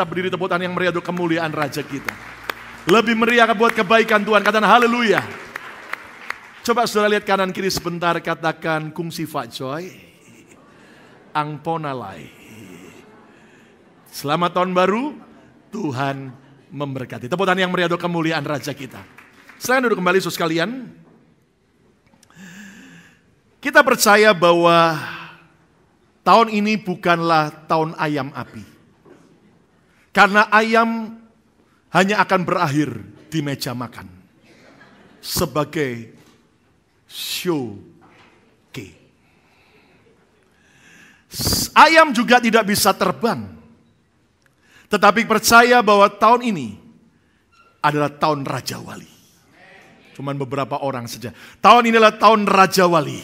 tetap berdiri tepuk tangan yang meriah untuk kemuliaan Raja kita. Lebih meriah buat kebaikan Tuhan. Katakan haleluya. Coba saudara lihat kanan kiri sebentar. Katakan kung si kungsi facoy. Angponalai. Selamat tahun baru. Tuhan memberkati. Tepuk tangan yang meriah untuk kemuliaan Raja kita. Silahkan duduk kembali saudara kalian, Kita percaya bahwa tahun ini bukanlah tahun ayam api. Karena ayam hanya akan berakhir di meja makan. Sebagai show key. Ayam juga tidak bisa terbang. Tetapi percaya bahwa tahun ini adalah tahun Raja Wali. Cuman beberapa orang saja. Tahun ini adalah tahun Raja Wali.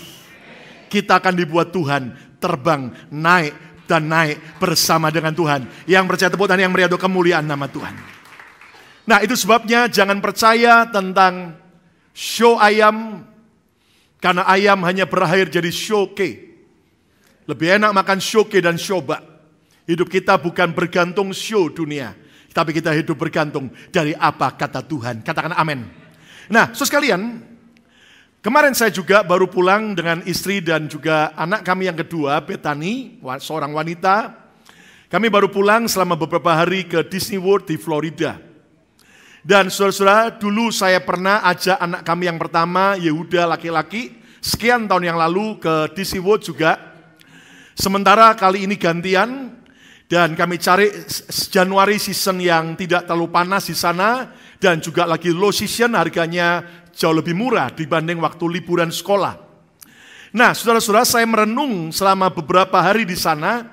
Kita akan dibuat Tuhan terbang, naik, dan naik bersama dengan Tuhan. Yang percaya tepuk tangan yang meriah kemuliaan nama Tuhan. Nah itu sebabnya jangan percaya tentang show ayam. Karena ayam hanya berakhir jadi show showke. Lebih enak makan show showke dan show bak. Hidup kita bukan bergantung show dunia. Tapi kita hidup bergantung dari apa kata Tuhan. Katakan amin. Nah, so sekalian, Kemarin saya juga baru pulang dengan istri dan juga anak kami yang kedua, petani seorang wanita. Kami baru pulang selama beberapa hari ke Disney World di Florida. Dan saudara-saudara, dulu saya pernah ajak anak kami yang pertama, Yehuda laki-laki, sekian tahun yang lalu ke Disney World juga. Sementara kali ini gantian, dan kami cari Januari season yang tidak terlalu panas di sana, dan juga lagi low season harganya jauh lebih murah dibanding waktu liburan sekolah. Nah, saudara-saudara, saya merenung selama beberapa hari di sana,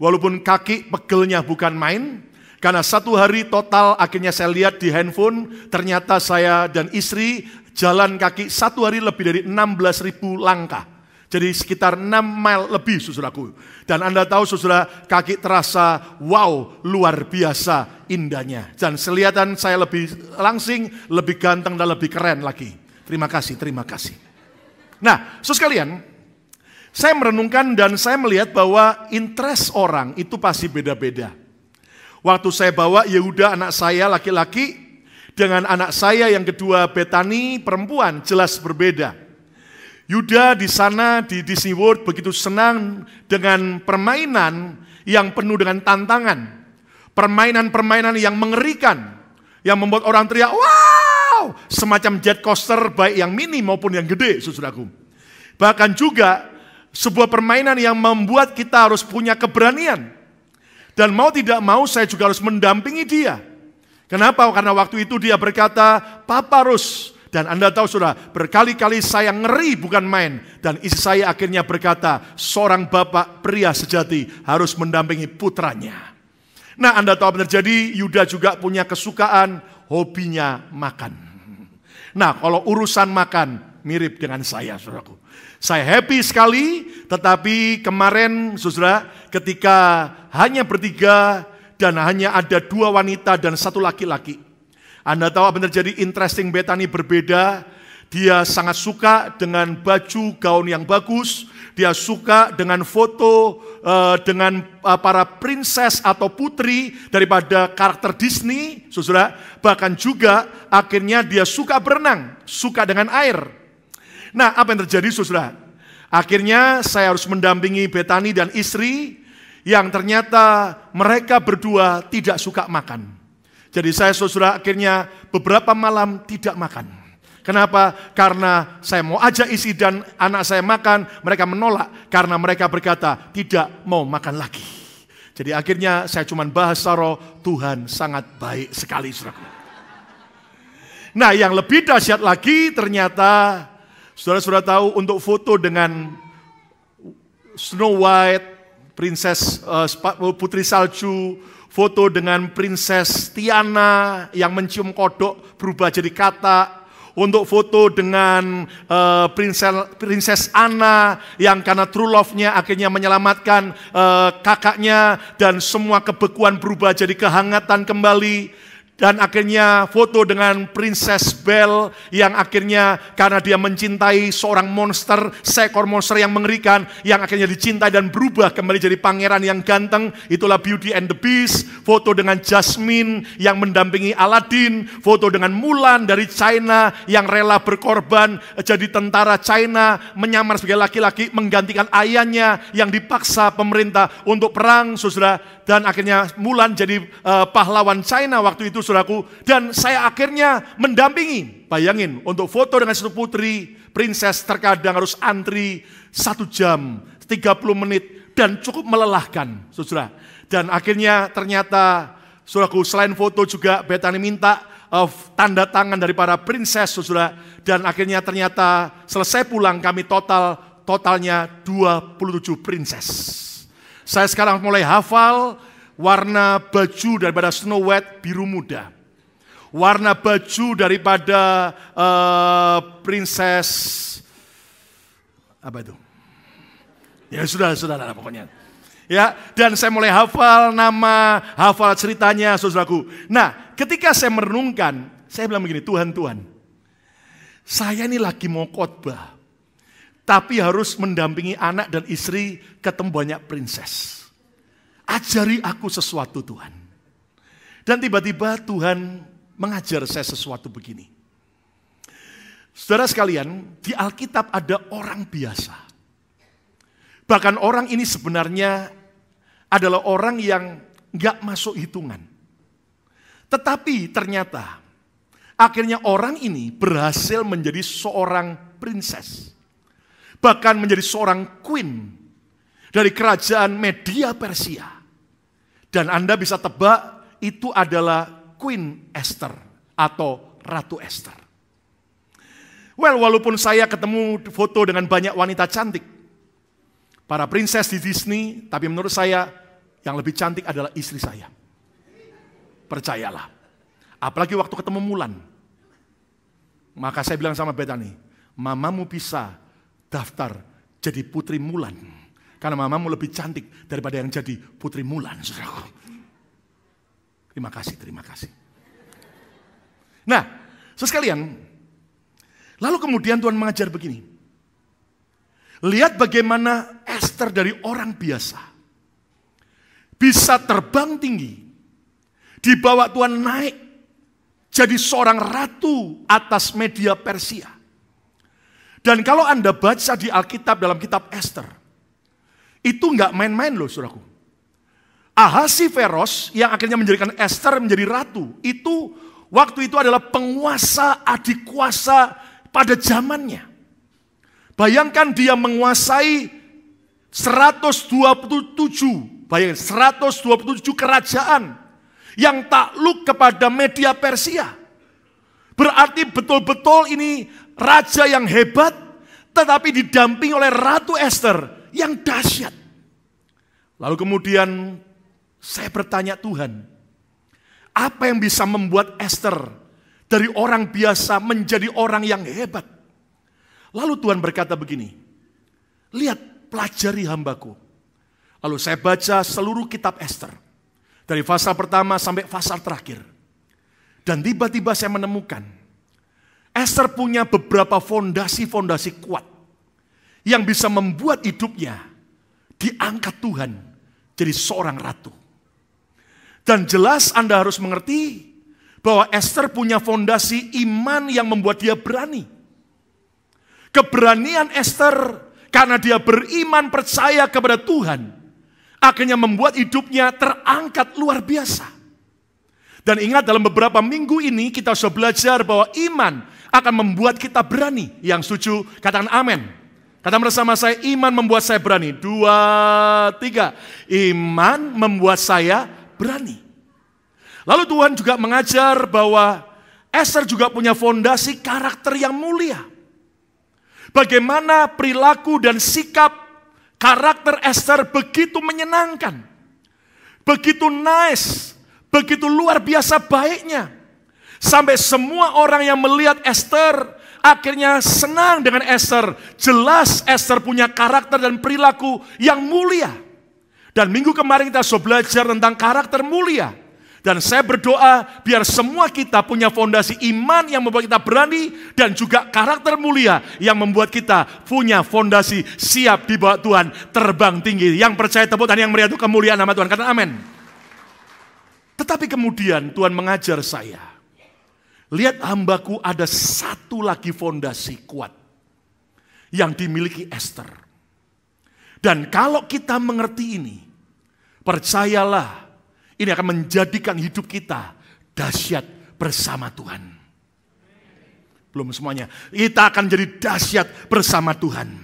walaupun kaki pegelnya bukan main, karena satu hari total akhirnya saya lihat di handphone, ternyata saya dan istri jalan kaki satu hari lebih dari 16.000 langkah. Jadi sekitar 6 mil lebih saudaraku. Dan Anda tahu saudara kaki terasa wow luar biasa indahnya. Dan kelihatan saya lebih langsing, lebih ganteng dan lebih keren lagi. Terima kasih, terima kasih. Nah, so sekalian, saya merenungkan dan saya melihat bahwa interest orang itu pasti beda-beda. Waktu saya bawa Yehuda anak saya laki-laki dengan anak saya yang kedua Betani perempuan jelas berbeda. Yuda di sana di Disney World begitu senang dengan permainan yang penuh dengan tantangan. Permainan-permainan yang mengerikan. Yang membuat orang teriak, wow! Semacam jet coaster baik yang mini maupun yang gede, saudaraku. Bahkan juga sebuah permainan yang membuat kita harus punya keberanian. Dan mau tidak mau saya juga harus mendampingi dia. Kenapa? Karena waktu itu dia berkata, Papa Rus, dan Anda tahu sudah berkali-kali saya ngeri bukan main. Dan isi saya akhirnya berkata, seorang bapak pria sejati harus mendampingi putranya. Nah Anda tahu apa terjadi, Yuda juga punya kesukaan, hobinya makan. Nah kalau urusan makan, mirip dengan saya saudaraku. Saya happy sekali, tetapi kemarin saudara ketika hanya bertiga dan hanya ada dua wanita dan satu laki-laki anda tahu apa yang terjadi? Interesting Bethany berbeda. Dia sangat suka dengan baju gaun yang bagus. Dia suka dengan foto uh, dengan uh, para princess atau putri daripada karakter Disney, saudara. Bahkan juga akhirnya dia suka berenang, suka dengan air. Nah, apa yang terjadi, saudara? Akhirnya saya harus mendampingi Betani dan istri yang ternyata mereka berdua tidak suka makan. Jadi saya saudara akhirnya beberapa malam tidak makan. Kenapa? Karena saya mau ajak isi dan anak saya makan, mereka menolak karena mereka berkata tidak mau makan lagi. Jadi akhirnya saya cuma bahas saro, Tuhan sangat baik sekali saudara. Nah yang lebih dahsyat lagi ternyata saudara-saudara tahu untuk foto dengan Snow White, Princess uh, Putri Salju, foto dengan Princess Tiana yang mencium kodok berubah jadi kata, untuk foto dengan uh, eh, Princess, Princess Anna yang karena true love-nya akhirnya menyelamatkan uh, kakaknya dan semua kebekuan berubah jadi kehangatan kembali dan akhirnya foto dengan Princess Belle yang akhirnya karena dia mencintai seorang monster, seekor monster yang mengerikan, yang akhirnya dicintai dan berubah kembali jadi pangeran yang ganteng, itulah Beauty and the Beast, foto dengan Jasmine yang mendampingi Aladdin, foto dengan Mulan dari China yang rela berkorban jadi tentara China, menyamar sebagai laki-laki, menggantikan ayahnya yang dipaksa pemerintah untuk perang, saudara, dan akhirnya Mulan jadi uh, pahlawan China waktu itu, saudaraku. Dan saya akhirnya mendampingi. Bayangin, untuk foto dengan satu putri, princess terkadang harus antri satu jam, 30 menit, dan cukup melelahkan, saudara. Dan akhirnya ternyata, saudaraku, selain foto juga Betani minta of eh, tanda tangan dari para princess, saudara. Dan akhirnya ternyata selesai pulang kami total, totalnya 27 princess. Saya sekarang mulai hafal warna baju daripada Snow White biru muda. Warna baju daripada uh, princess apa itu? Ya sudah, sudah, lah pokoknya. Ya, dan saya mulai hafal nama, hafal ceritanya, saudaraku. Nah, ketika saya merenungkan, saya bilang begini, Tuhan, Tuhan, saya ini lagi mau khotbah, tapi harus mendampingi anak dan istri ketemu banyak princess Ajari aku sesuatu Tuhan. Dan tiba-tiba Tuhan mengajar saya sesuatu begini. Saudara sekalian, di Alkitab ada orang biasa. Bahkan orang ini sebenarnya adalah orang yang gak masuk hitungan. Tetapi ternyata akhirnya orang ini berhasil menjadi seorang princess. Bahkan menjadi seorang queen dari kerajaan media Persia. Dan Anda bisa tebak itu adalah Queen Esther atau Ratu Esther. Well, walaupun saya ketemu foto dengan banyak wanita cantik, para princess di Disney, tapi menurut saya yang lebih cantik adalah istri saya. Percayalah. Apalagi waktu ketemu Mulan. Maka saya bilang sama Bethany, mamamu bisa daftar jadi putri Mulan. Karena mamamu lebih cantik daripada yang jadi putri Mulan, saudaraku. Terima kasih, terima kasih. Nah, sesekalian, lalu kemudian Tuhan mengajar begini. Lihat bagaimana Esther dari orang biasa bisa terbang tinggi, dibawa Tuhan naik jadi seorang ratu atas media Persia. Dan kalau Anda baca di Alkitab dalam kitab Esther, itu nggak main-main loh suraku. feros yang akhirnya menjadikan Esther menjadi ratu, itu waktu itu adalah penguasa adik kuasa pada zamannya. Bayangkan dia menguasai 127, bayangin 127 kerajaan yang takluk kepada media Persia. Berarti betul-betul ini raja yang hebat tetapi didampingi oleh Ratu Esther yang dahsyat. Lalu kemudian saya bertanya Tuhan, apa yang bisa membuat Esther dari orang biasa menjadi orang yang hebat? Lalu Tuhan berkata begini, lihat pelajari hambaku. Lalu saya baca seluruh kitab Esther. Dari pasal pertama sampai pasal terakhir. Dan tiba-tiba saya menemukan, Esther punya beberapa fondasi-fondasi kuat yang bisa membuat hidupnya diangkat Tuhan jadi seorang ratu. Dan jelas Anda harus mengerti bahwa Esther punya fondasi iman yang membuat dia berani. Keberanian Esther karena dia beriman percaya kepada Tuhan akhirnya membuat hidupnya terangkat luar biasa. Dan ingat dalam beberapa minggu ini kita sudah belajar bahwa iman akan membuat kita berani. Yang setuju katakan amin. Kata bersama saya, iman membuat saya berani. Dua, tiga. Iman membuat saya berani. Lalu Tuhan juga mengajar bahwa Esther juga punya fondasi karakter yang mulia. Bagaimana perilaku dan sikap karakter Esther begitu menyenangkan. Begitu nice, begitu luar biasa baiknya. Sampai semua orang yang melihat Esther akhirnya senang dengan Esther. Jelas Esther punya karakter dan perilaku yang mulia. Dan minggu kemarin kita sudah belajar tentang karakter mulia. Dan saya berdoa biar semua kita punya fondasi iman yang membuat kita berani dan juga karakter mulia yang membuat kita punya fondasi siap dibawa Tuhan terbang tinggi. Yang percaya tepuk tangan yang meriah itu kemuliaan nama Tuhan. Kata amin. Tetapi kemudian Tuhan mengajar saya Lihat hambaku ada satu lagi fondasi kuat yang dimiliki Esther. Dan kalau kita mengerti ini, percayalah ini akan menjadikan hidup kita dahsyat bersama Tuhan. Belum semuanya. Kita akan jadi dahsyat bersama Tuhan.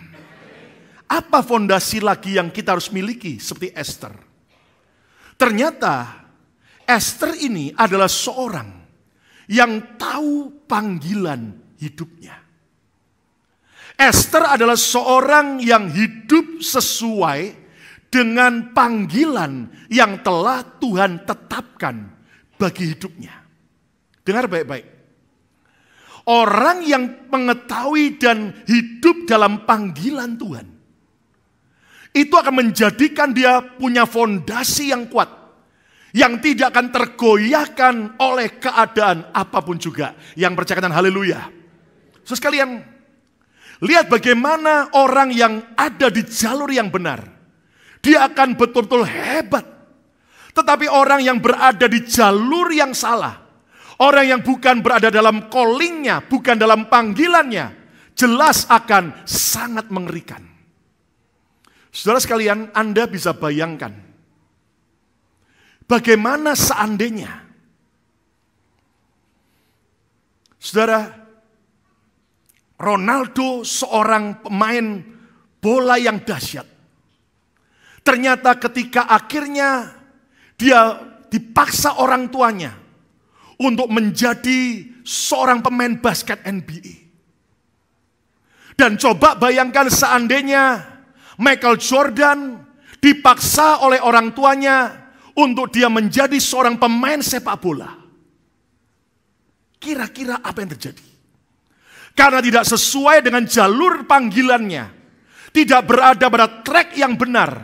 Apa fondasi lagi yang kita harus miliki seperti Esther? Ternyata Esther ini adalah seorang yang tahu panggilan hidupnya. Esther adalah seorang yang hidup sesuai dengan panggilan yang telah Tuhan tetapkan bagi hidupnya. Dengar baik-baik. Orang yang mengetahui dan hidup dalam panggilan Tuhan. Itu akan menjadikan dia punya fondasi yang kuat yang tidak akan tergoyahkan oleh keadaan apapun juga. Yang percakapan haleluya. Saudara sekalian, lihat bagaimana orang yang ada di jalur yang benar. Dia akan betul-betul hebat. Tetapi orang yang berada di jalur yang salah, orang yang bukan berada dalam callingnya, bukan dalam panggilannya, jelas akan sangat mengerikan. Saudara sekalian, Anda bisa bayangkan Bagaimana seandainya? Saudara, Ronaldo seorang pemain bola yang dahsyat. Ternyata ketika akhirnya dia dipaksa orang tuanya untuk menjadi seorang pemain basket NBA. Dan coba bayangkan seandainya Michael Jordan dipaksa oleh orang tuanya untuk dia menjadi seorang pemain sepak bola. Kira-kira apa yang terjadi? Karena tidak sesuai dengan jalur panggilannya, tidak berada pada track yang benar,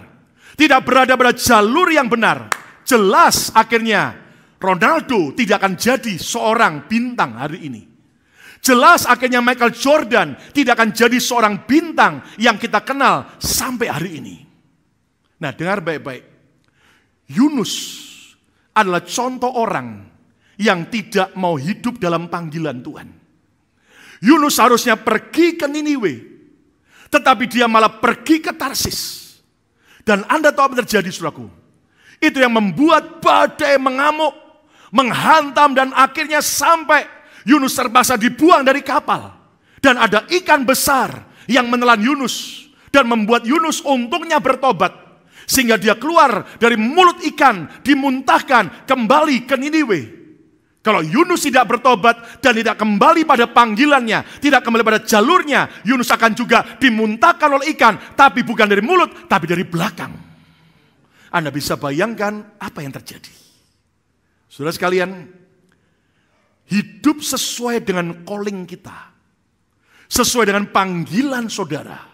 tidak berada pada jalur yang benar, jelas akhirnya Ronaldo tidak akan jadi seorang bintang hari ini. Jelas akhirnya Michael Jordan tidak akan jadi seorang bintang yang kita kenal sampai hari ini. Nah, dengar baik-baik. Yunus adalah contoh orang yang tidak mau hidup dalam panggilan Tuhan. Yunus harusnya pergi ke Niniwe, tetapi dia malah pergi ke Tarsis. Dan Anda tahu apa terjadi, suraku? Itu yang membuat badai mengamuk, menghantam, dan akhirnya sampai Yunus terpaksa dibuang dari kapal. Dan ada ikan besar yang menelan Yunus dan membuat Yunus untungnya bertobat. Sehingga dia keluar dari mulut ikan, dimuntahkan kembali ke Niniwe. Kalau Yunus tidak bertobat dan tidak kembali pada panggilannya, tidak kembali pada jalurnya, Yunus akan juga dimuntahkan oleh ikan, tapi bukan dari mulut, tapi dari belakang. Anda bisa bayangkan apa yang terjadi. Saudara sekalian, hidup sesuai dengan calling kita, sesuai dengan panggilan saudara,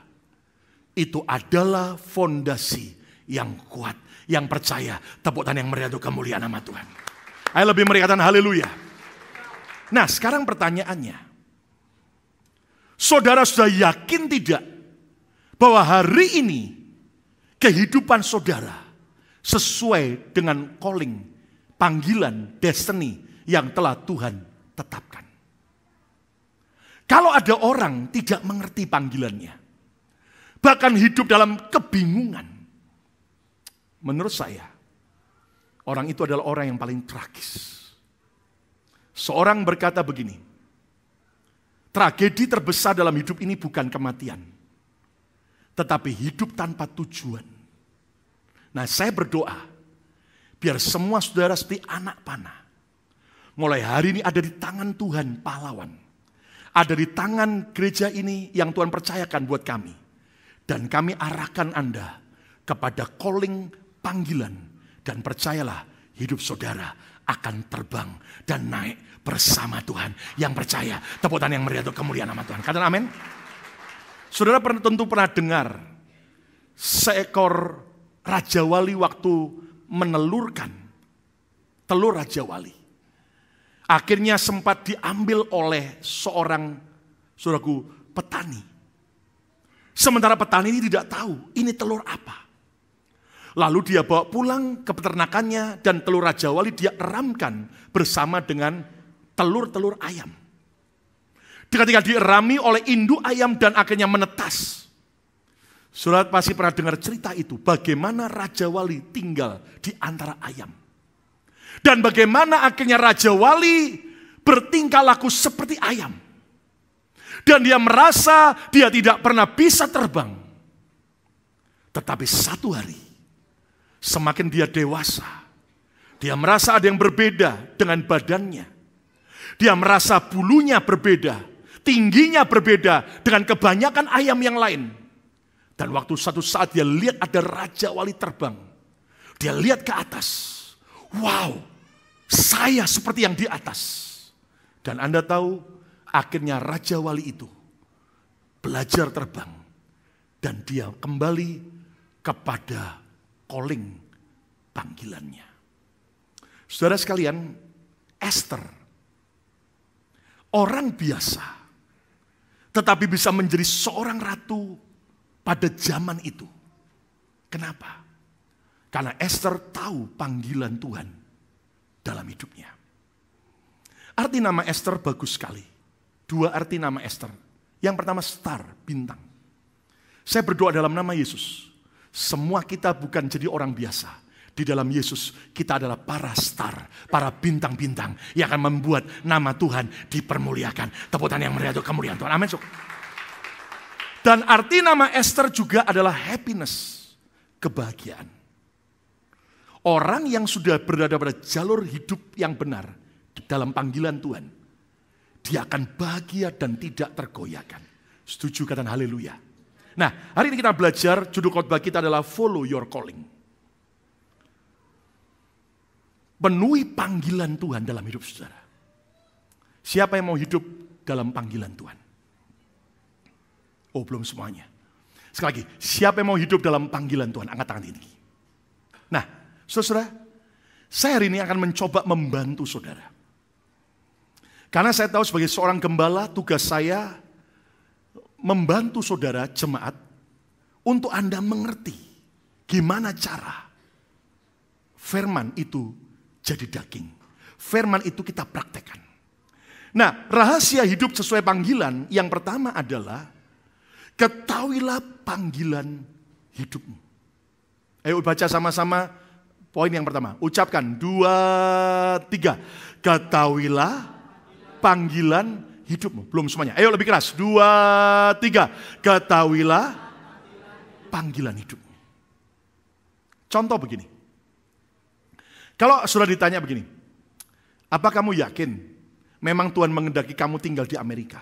itu adalah fondasi yang kuat, yang percaya. Tepuk tangan yang meriah untuk kemuliaan nama Tuhan. Ayo lebih meriahkan haleluya. Nah sekarang pertanyaannya. Saudara sudah yakin tidak bahwa hari ini kehidupan saudara sesuai dengan calling, panggilan, destiny yang telah Tuhan tetapkan. Kalau ada orang tidak mengerti panggilannya, bahkan hidup dalam kebingungan, Menurut saya, orang itu adalah orang yang paling tragis. Seorang berkata begini, tragedi terbesar dalam hidup ini bukan kematian, tetapi hidup tanpa tujuan. Nah saya berdoa, biar semua saudara seperti anak panah. Mulai hari ini ada di tangan Tuhan pahlawan. Ada di tangan gereja ini yang Tuhan percayakan buat kami. Dan kami arahkan Anda kepada calling panggilan dan percayalah hidup saudara akan terbang dan naik bersama Tuhan yang percaya. Tepuk tangan yang meriah untuk kemuliaan nama Tuhan. Katakan amin. Saudara pernah tentu pernah dengar seekor raja wali waktu menelurkan telur raja wali. Akhirnya sempat diambil oleh seorang saudaraku petani. Sementara petani ini tidak tahu ini telur apa. Lalu dia bawa pulang ke peternakannya dan telur Raja Wali dia eramkan bersama dengan telur-telur ayam. Ketika dierami oleh induk ayam dan akhirnya menetas. Surat pasti pernah dengar cerita itu. Bagaimana Raja Wali tinggal di antara ayam. Dan bagaimana akhirnya Raja Wali bertingkah laku seperti ayam. Dan dia merasa dia tidak pernah bisa terbang. Tetapi satu hari Semakin dia dewasa, dia merasa ada yang berbeda dengan badannya. Dia merasa bulunya berbeda, tingginya berbeda dengan kebanyakan ayam yang lain. Dan waktu satu saat dia lihat ada raja wali terbang. Dia lihat ke atas. Wow, saya seperti yang di atas. Dan Anda tahu, akhirnya raja wali itu belajar terbang. Dan dia kembali kepada calling panggilannya. Saudara sekalian, Esther orang biasa tetapi bisa menjadi seorang ratu pada zaman itu. Kenapa? Karena Esther tahu panggilan Tuhan dalam hidupnya. Arti nama Esther bagus sekali. Dua arti nama Esther. Yang pertama star, bintang. Saya berdoa dalam nama Yesus. Semua kita bukan jadi orang biasa. Di dalam Yesus kita adalah para star, para bintang-bintang yang akan membuat nama Tuhan dipermuliakan. Tepuk tangan yang meriah kemuliaan Tuhan. Amin. Dan arti nama Esther juga adalah happiness, kebahagiaan. Orang yang sudah berada pada jalur hidup yang benar dalam panggilan Tuhan, dia akan bahagia dan tidak tergoyahkan. Setuju kata haleluya. Nah, hari ini kita belajar judul khotbah kita adalah follow your calling. Penuhi panggilan Tuhan dalam hidup saudara. Siapa yang mau hidup dalam panggilan Tuhan? Oh, belum semuanya. Sekali lagi, siapa yang mau hidup dalam panggilan Tuhan? Angkat tangan ini. Nah, saudara, saya hari ini akan mencoba membantu saudara. Karena saya tahu sebagai seorang gembala, tugas saya membantu saudara jemaat untuk Anda mengerti gimana cara firman itu jadi daging. Firman itu kita praktekkan. Nah, rahasia hidup sesuai panggilan yang pertama adalah ketahuilah panggilan hidupmu. Ayo baca sama-sama poin yang pertama. Ucapkan dua, tiga. Ketahuilah panggilan hidupmu. Belum semuanya. Ayo lebih keras. Dua, tiga. Ketahuilah panggilan hidupmu. Contoh begini. Kalau sudah ditanya begini. Apa kamu yakin memang Tuhan mengendaki kamu tinggal di Amerika?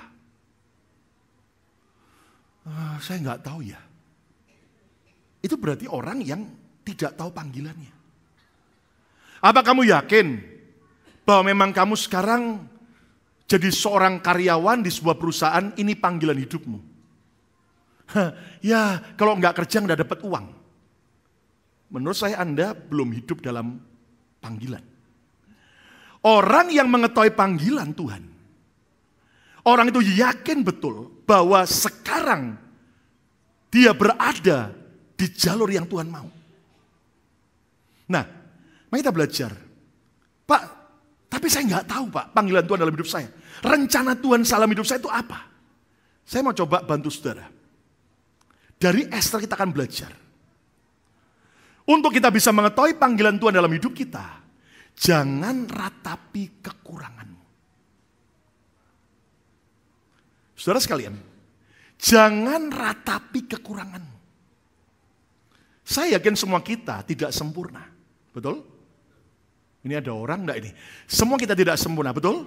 Uh, saya nggak tahu ya. Itu berarti orang yang tidak tahu panggilannya. Apa kamu yakin bahwa memang kamu sekarang jadi seorang karyawan di sebuah perusahaan ini panggilan hidupmu. Hah, ya kalau nggak kerja nggak dapat uang. Menurut saya Anda belum hidup dalam panggilan. Orang yang mengetahui panggilan Tuhan. Orang itu yakin betul bahwa sekarang dia berada di jalur yang Tuhan mau. Nah, mari kita belajar. Pak, tapi saya nggak tahu Pak, panggilan Tuhan dalam hidup saya. Rencana Tuhan dalam hidup saya itu apa? Saya mau coba bantu saudara. Dari Esther kita akan belajar. Untuk kita bisa mengetahui panggilan Tuhan dalam hidup kita, jangan ratapi kekuranganmu. Saudara sekalian, jangan ratapi kekuranganmu. Saya yakin semua kita tidak sempurna. Betul? Ini ada orang enggak ini? Semua kita tidak sempurna, betul?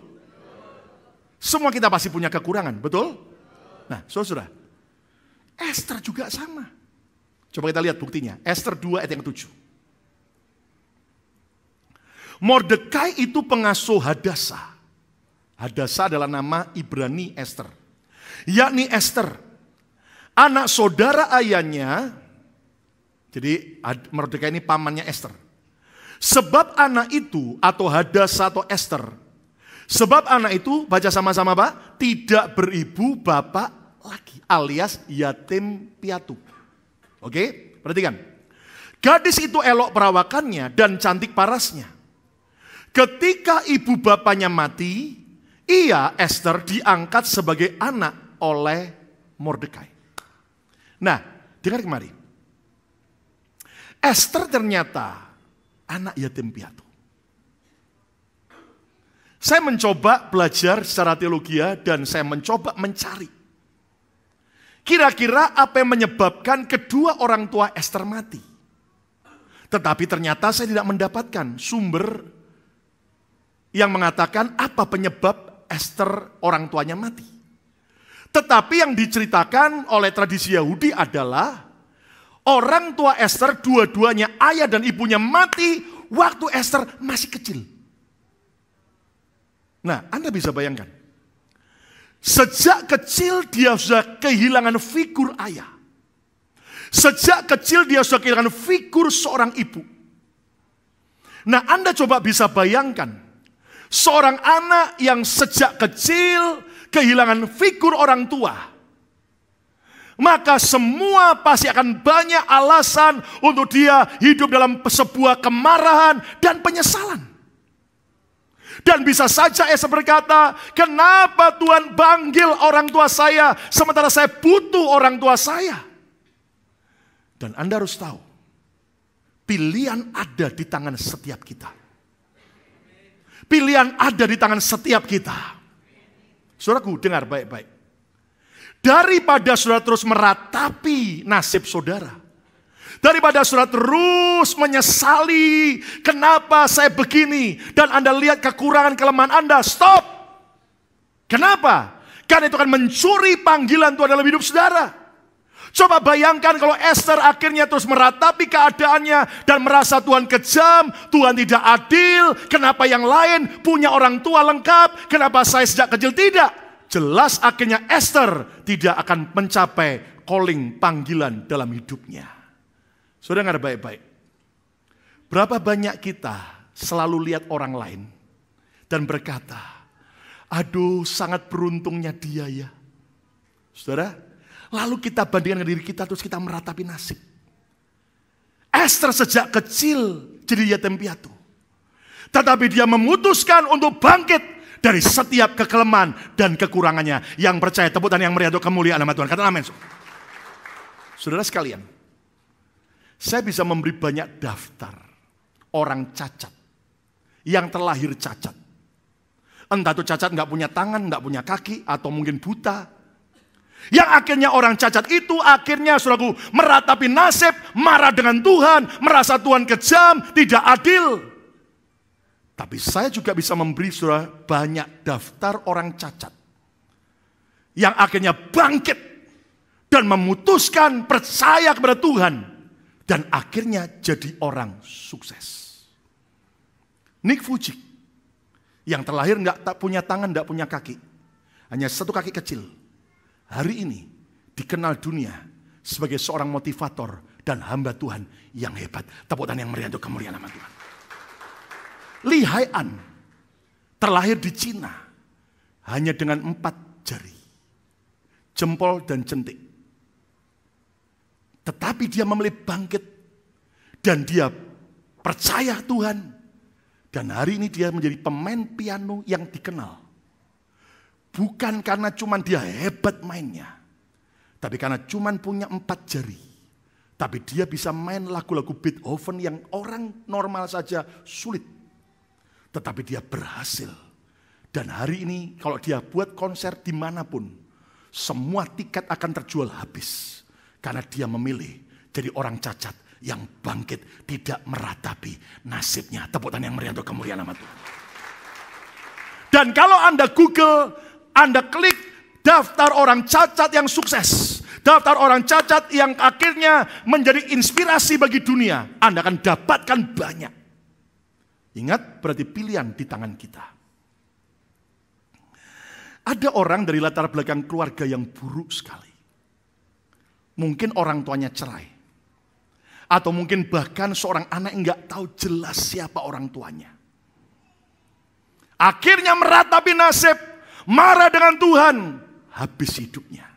Semua kita pasti punya kekurangan, betul? Nah, saudara, Esther juga sama. Coba kita lihat buktinya. Esther 2 ayat yang 7 Mordekai itu pengasuh Hadasa. Hadasa adalah nama Ibrani Esther. Yakni Esther, anak saudara ayahnya, jadi Mordekai ini pamannya Esther Sebab anak itu atau Hadas atau Esther. Sebab anak itu baca sama-sama Pak, tidak beribu bapak lagi alias yatim piatu. Oke, perhatikan. Gadis itu elok perawakannya dan cantik parasnya. Ketika ibu bapaknya mati, ia Esther diangkat sebagai anak oleh Mordekai. Nah, dengar kemari. Esther ternyata anak yatim piatu. Saya mencoba belajar secara teologi ya, dan saya mencoba mencari. Kira-kira apa yang menyebabkan kedua orang tua Esther mati? Tetapi ternyata saya tidak mendapatkan sumber yang mengatakan apa penyebab Esther orang tuanya mati. Tetapi yang diceritakan oleh tradisi Yahudi adalah Orang tua Esther, dua-duanya ayah dan ibunya mati waktu Esther masih kecil. Nah, Anda bisa bayangkan. Sejak kecil dia sudah kehilangan figur ayah. Sejak kecil dia sudah kehilangan figur seorang ibu. Nah, Anda coba bisa bayangkan. Seorang anak yang sejak kecil kehilangan figur orang tua maka semua pasti akan banyak alasan untuk dia hidup dalam sebuah kemarahan dan penyesalan. Dan bisa saja Esa berkata, kenapa Tuhan panggil orang tua saya sementara saya butuh orang tua saya? Dan Anda harus tahu, pilihan ada di tangan setiap kita. Pilihan ada di tangan setiap kita. Suaraku dengar baik-baik Daripada saudara terus meratapi nasib saudara. Daripada saudara terus menyesali kenapa saya begini. Dan Anda lihat kekurangan kelemahan Anda. Stop. Kenapa? Karena itu akan mencuri panggilan Tuhan dalam hidup saudara. Coba bayangkan kalau Esther akhirnya terus meratapi keadaannya dan merasa Tuhan kejam, Tuhan tidak adil, kenapa yang lain punya orang tua lengkap, kenapa saya sejak kecil tidak jelas akhirnya Esther tidak akan mencapai calling panggilan dalam hidupnya. Sudah ada baik-baik. Berapa banyak kita selalu lihat orang lain dan berkata, aduh sangat beruntungnya dia ya. Saudara, lalu kita bandingkan dengan diri kita terus kita meratapi nasib. Esther sejak kecil jadi yatim piatu. Tetapi dia memutuskan untuk bangkit dari setiap kekelemahan dan kekurangannya. Yang percaya tepuk tangan yang meriah untuk kemuliaan nama Tuhan. Kata amin. Saudara sekalian, saya bisa memberi banyak daftar orang cacat yang terlahir cacat. Entah itu cacat nggak punya tangan, nggak punya kaki, atau mungkin buta, yang akhirnya orang cacat itu akhirnya saudaraku meratapi nasib, marah dengan Tuhan, merasa Tuhan kejam, tidak adil. Tapi saya juga bisa memberi saudara banyak daftar orang cacat. Yang akhirnya bangkit dan memutuskan percaya kepada Tuhan. Dan akhirnya jadi orang sukses. Nick Fujik yang terlahir nggak tak punya tangan, nggak punya kaki. Hanya satu kaki kecil. Hari ini dikenal dunia sebagai seorang motivator dan hamba Tuhan yang hebat. Tepuk tangan yang meriah untuk kemuliaan nama Tuhan. Li Hai terlahir di Cina hanya dengan empat jari, jempol dan centik. Tetapi dia memilih bangkit dan dia percaya Tuhan. Dan hari ini dia menjadi pemain piano yang dikenal. Bukan karena cuman dia hebat mainnya. Tapi karena cuman punya empat jari. Tapi dia bisa main lagu-lagu Beethoven yang orang normal saja sulit tetapi dia berhasil. Dan hari ini kalau dia buat konser dimanapun, semua tiket akan terjual habis. Karena dia memilih jadi orang cacat yang bangkit, tidak meratapi nasibnya. Tepuk tangan yang meriah untuk kemuliaan nama Tuhan. Dan kalau Anda Google, Anda klik daftar orang cacat yang sukses. Daftar orang cacat yang akhirnya menjadi inspirasi bagi dunia. Anda akan dapatkan banyak. Ingat, berarti pilihan di tangan kita. Ada orang dari latar belakang keluarga yang buruk sekali. Mungkin orang tuanya cerai. Atau mungkin bahkan seorang anak yang nggak tahu jelas siapa orang tuanya. Akhirnya meratapi nasib, marah dengan Tuhan, habis hidupnya.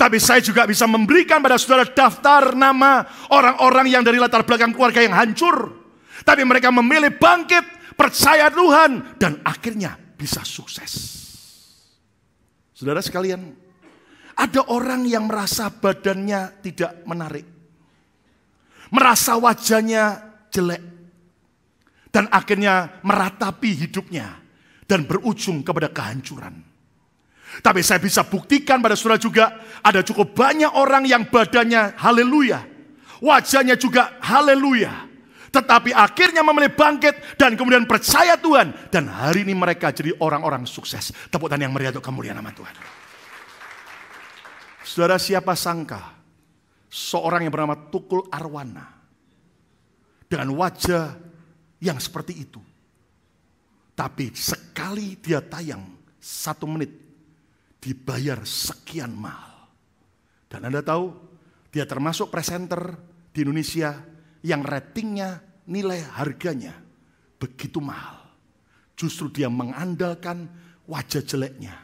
Tapi saya juga bisa memberikan pada saudara daftar nama orang-orang yang dari latar belakang keluarga yang hancur. Tapi mereka memilih bangkit, percaya Tuhan, dan akhirnya bisa sukses. Saudara sekalian, ada orang yang merasa badannya tidak menarik. Merasa wajahnya jelek. Dan akhirnya meratapi hidupnya. Dan berujung kepada kehancuran. Tapi saya bisa buktikan pada saudara juga, ada cukup banyak orang yang badannya haleluya. Wajahnya juga haleluya. Tetapi akhirnya memilih bangkit dan kemudian percaya Tuhan. Dan hari ini mereka jadi orang-orang sukses. Tepuk tangan yang meriah untuk kemuliaan nama Tuhan. Saudara siapa sangka seorang yang bernama Tukul Arwana dengan wajah yang seperti itu. Tapi sekali dia tayang satu menit dibayar sekian mahal. Dan Anda tahu dia termasuk presenter di Indonesia yang ratingnya, nilai harganya begitu mahal. Justru dia mengandalkan wajah jeleknya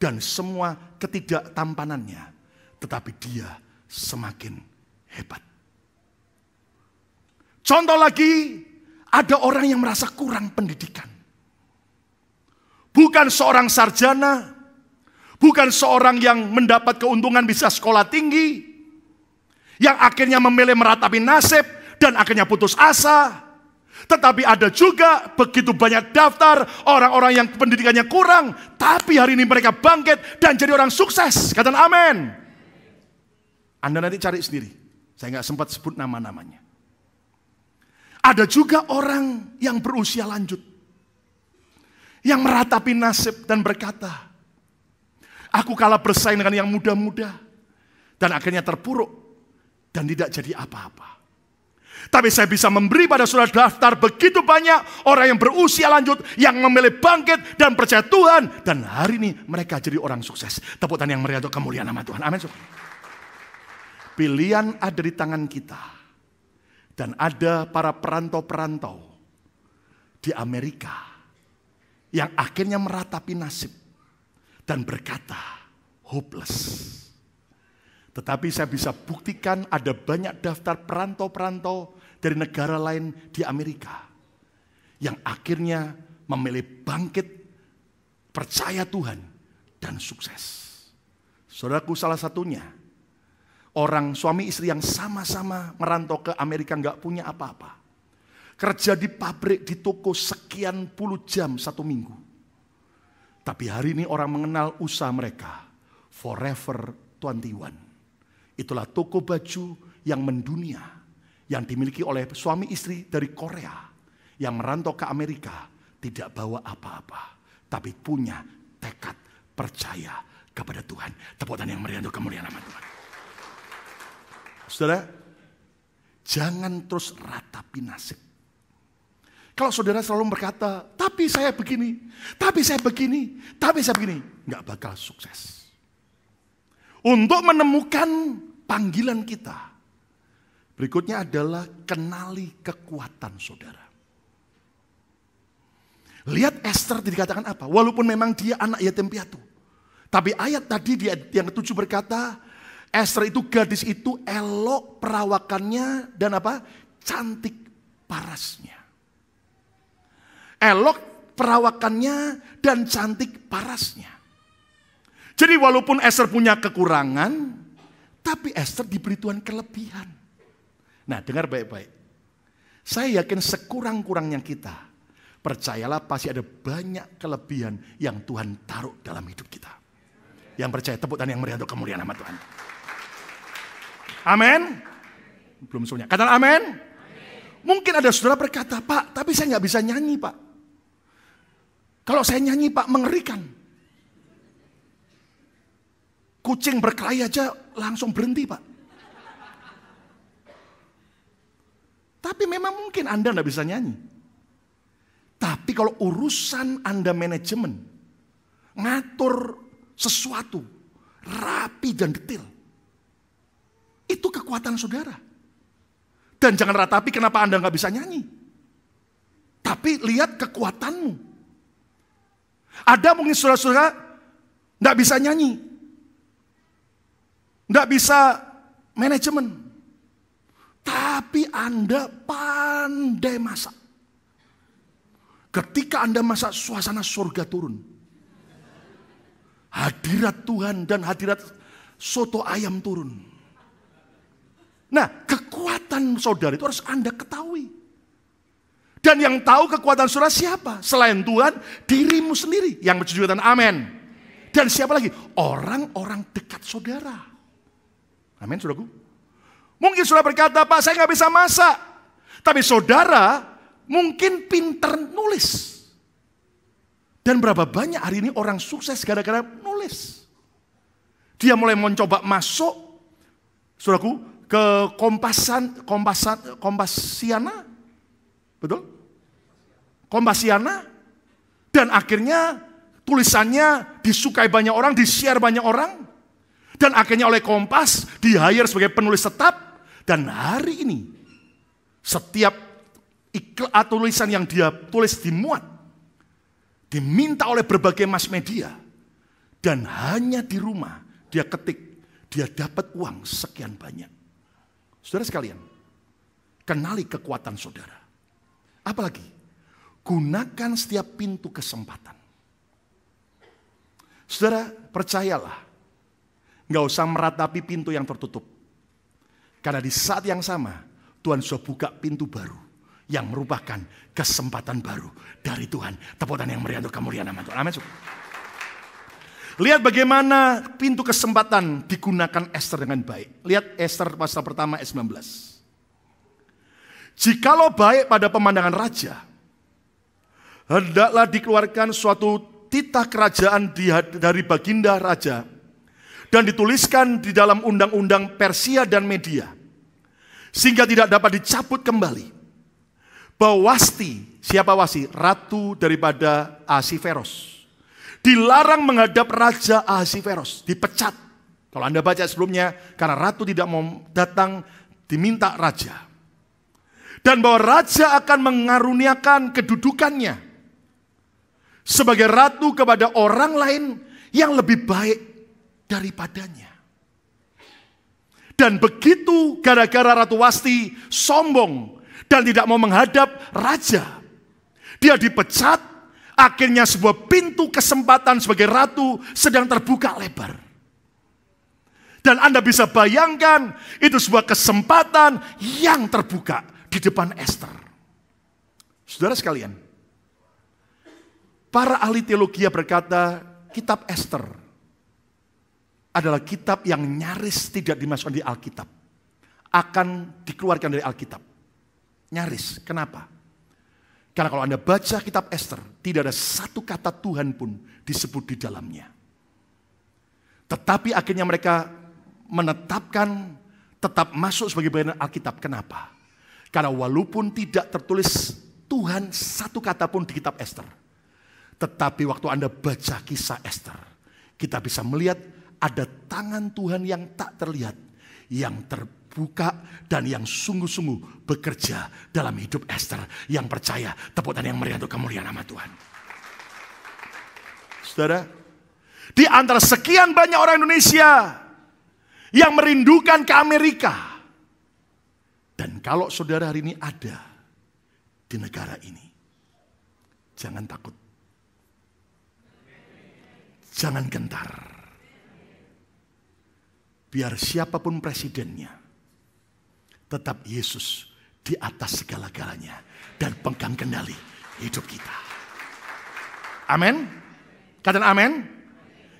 dan semua ketidaktampanannya. Tetapi dia semakin hebat. Contoh lagi, ada orang yang merasa kurang pendidikan. Bukan seorang sarjana, bukan seorang yang mendapat keuntungan bisa sekolah tinggi, yang akhirnya memilih meratapi nasib, dan akhirnya putus asa. Tetapi ada juga begitu banyak daftar orang-orang yang pendidikannya kurang, tapi hari ini mereka bangkit dan jadi orang sukses. Katakan amin. Anda nanti cari sendiri. Saya nggak sempat sebut nama-namanya. Ada juga orang yang berusia lanjut. Yang meratapi nasib dan berkata, Aku kalah bersaing dengan yang muda-muda. Dan akhirnya terpuruk dan tidak jadi apa-apa. Tapi saya bisa memberi pada saudara daftar begitu banyak orang yang berusia lanjut, yang memilih bangkit dan percaya Tuhan. Dan hari ini mereka jadi orang sukses. Tepuk tangan yang meriah untuk kemuliaan nama Tuhan. Amin. Pilihan ada di tangan kita. Dan ada para perantau-perantau di Amerika yang akhirnya meratapi nasib dan berkata, hopeless. Tetapi saya bisa buktikan ada banyak daftar perantau-perantau dari negara lain di Amerika yang akhirnya memilih bangkit, percaya Tuhan, dan sukses. Saudaraku salah satunya, orang suami istri yang sama-sama merantau ke Amerika nggak punya apa-apa. Kerja di pabrik, di toko sekian puluh jam satu minggu. Tapi hari ini orang mengenal usaha mereka. Forever 21. Itulah toko baju yang mendunia yang dimiliki oleh suami istri dari Korea yang merantau ke Amerika tidak bawa apa-apa, tapi punya tekad percaya kepada Tuhan. Tepuk tangan yang meriah untuk kemuliaan nama Tuhan. Saudara, jangan terus ratapi nasib. Kalau saudara selalu berkata, tapi saya begini, tapi saya begini, tapi saya begini, nggak bakal sukses. Untuk menemukan panggilan kita, Berikutnya adalah kenali kekuatan saudara. Lihat Esther dikatakan apa? Walaupun memang dia anak yatim piatu. Tapi ayat tadi dia, yang ketujuh berkata, Esther itu gadis itu elok perawakannya dan apa? Cantik parasnya. Elok perawakannya dan cantik parasnya. Jadi walaupun Esther punya kekurangan, tapi Esther diberi Tuhan kelebihan. Nah, dengar baik-baik. Saya yakin sekurang-kurangnya kita, percayalah pasti ada banyak kelebihan yang Tuhan taruh dalam hidup kita. Yang percaya tepuk tangan yang meriah untuk kemuliaan nama Tuhan. Amin. Belum semuanya. Kata amin. Mungkin ada saudara berkata, Pak, tapi saya nggak bisa nyanyi, Pak. Kalau saya nyanyi, Pak, mengerikan. Kucing berkelahi aja langsung berhenti, Pak. Tapi memang mungkin Anda tidak bisa nyanyi. Tapi kalau urusan Anda manajemen, ngatur sesuatu, rapi dan detail. Itu kekuatan saudara. Dan jangan ratapi kenapa Anda nggak bisa nyanyi. Tapi lihat kekuatanmu. Ada mungkin saudara-saudara nggak bisa nyanyi. Nggak bisa manajemen. Tapi Anda pandai masak. Ketika Anda masak, suasana surga turun. Hadirat Tuhan dan hadirat soto ayam turun. Nah, kekuatan saudara itu harus Anda ketahui. Dan yang tahu kekuatan saudara siapa? Selain Tuhan, dirimu sendiri yang menunjukkan amin. Dan siapa lagi? Orang-orang dekat saudara. Amin, saudaraku. Mungkin sudah berkata, Pak saya nggak bisa masak. Tapi saudara mungkin pinter nulis. Dan berapa banyak hari ini orang sukses gara-gara nulis. Dia mulai mencoba masuk, saudaraku, ke kompasan, kompasan, kompasiana, betul? Kompasiana, dan akhirnya tulisannya disukai banyak orang, di-share banyak orang, dan akhirnya oleh Kompas di sebagai penulis tetap, dan hari ini, setiap iklan atau ah, tulisan yang dia tulis dimuat, diminta oleh berbagai mass media, dan hanya di rumah dia ketik, dia dapat uang sekian banyak. Saudara sekalian, kenali kekuatan saudara. Apalagi, gunakan setiap pintu kesempatan. Saudara, percayalah, nggak usah meratapi pintu yang tertutup. Karena di saat yang sama, Tuhan sudah buka pintu baru yang merupakan kesempatan baru dari Tuhan. Tepuk tangan yang meriah untuk kemuliaan nama Tuhan. Amin. Lihat bagaimana pintu kesempatan digunakan Esther dengan baik. Lihat Esther pasal pertama s 19. Jikalau baik pada pemandangan raja, hendaklah dikeluarkan suatu titah kerajaan dari baginda raja dan dituliskan di dalam undang-undang Persia dan media sehingga tidak dapat dicabut kembali. Bawasti, siapa wasti? Ratu daripada Asiferos. Dilarang menghadap Raja Asiferos, dipecat. Kalau Anda baca sebelumnya, karena ratu tidak mau datang, diminta raja. Dan bahwa raja akan mengaruniakan kedudukannya sebagai ratu kepada orang lain yang lebih baik daripadanya. Dan begitu gara-gara Ratu Wasti sombong dan tidak mau menghadap raja. Dia dipecat, akhirnya sebuah pintu kesempatan sebagai ratu sedang terbuka lebar. Dan Anda bisa bayangkan, itu sebuah kesempatan yang terbuka di depan Esther. Saudara sekalian, para ahli teologi berkata, kitab Esther adalah kitab yang nyaris tidak dimasukkan di Alkitab. Akan dikeluarkan dari Alkitab. Nyaris. Kenapa? Karena kalau Anda baca kitab Esther, tidak ada satu kata Tuhan pun disebut di dalamnya. Tetapi akhirnya mereka menetapkan tetap masuk sebagai bagian Alkitab. Kenapa? Karena walaupun tidak tertulis Tuhan satu kata pun di kitab Esther. Tetapi waktu Anda baca kisah Esther, kita bisa melihat ada tangan Tuhan yang tak terlihat, yang terbuka dan yang sungguh-sungguh bekerja dalam hidup Esther yang percaya. Tepuk tangan yang meriah untuk kemuliaan nama Tuhan. Saudara, di antara sekian banyak orang Indonesia yang merindukan ke Amerika. Dan kalau saudara hari ini ada di negara ini, jangan takut jangan gentar biar siapapun presidennya, tetap Yesus di atas segala-galanya dan pegang kendali hidup kita. Amin. Katakan amin.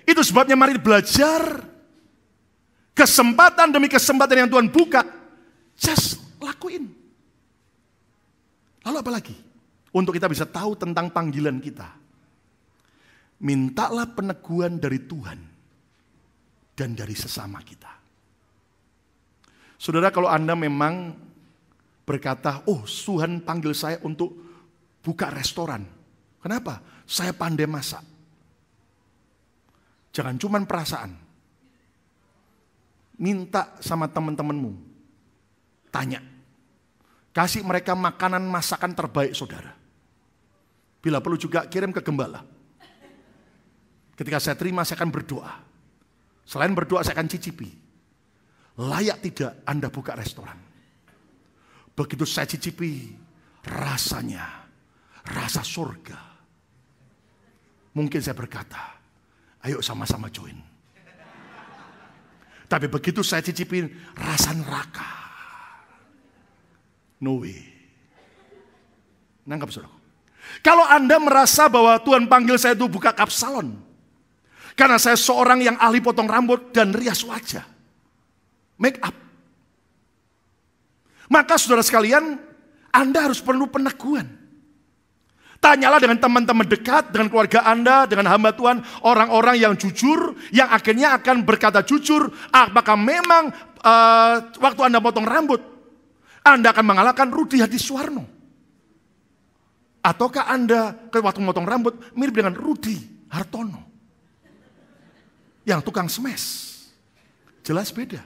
Itu sebabnya mari belajar kesempatan demi kesempatan yang Tuhan buka, just lakuin. Lalu apa lagi? Untuk kita bisa tahu tentang panggilan kita. Mintalah peneguhan dari Tuhan dan dari sesama kita. Saudara kalau Anda memang berkata, oh Tuhan panggil saya untuk buka restoran. Kenapa? Saya pandai masak. Jangan cuman perasaan. Minta sama teman-temanmu. Tanya. Kasih mereka makanan masakan terbaik saudara. Bila perlu juga kirim ke gembala. Ketika saya terima saya akan berdoa. Selain berdoa saya akan cicipi. Layak tidak Anda buka restoran? Begitu saya cicipi, rasanya, rasa surga. Mungkin saya berkata, ayo sama-sama join. Tapi begitu saya cicipi, rasa neraka. No way. Nangkap suruh. Kalau Anda merasa bahwa Tuhan panggil saya itu buka kapsalon, karena saya seorang yang ahli potong rambut dan rias wajah. Make up. Maka saudara sekalian, Anda harus perlu peneguhan. Tanyalah dengan teman-teman dekat, dengan keluarga Anda, dengan hamba Tuhan, orang-orang yang jujur, yang akhirnya akan berkata jujur, apakah memang uh, waktu Anda potong rambut, Anda akan mengalahkan Rudi Hadi Suwarno? Ataukah Anda ke waktu memotong rambut mirip dengan Rudi Hartono? yang tukang smash. Jelas beda.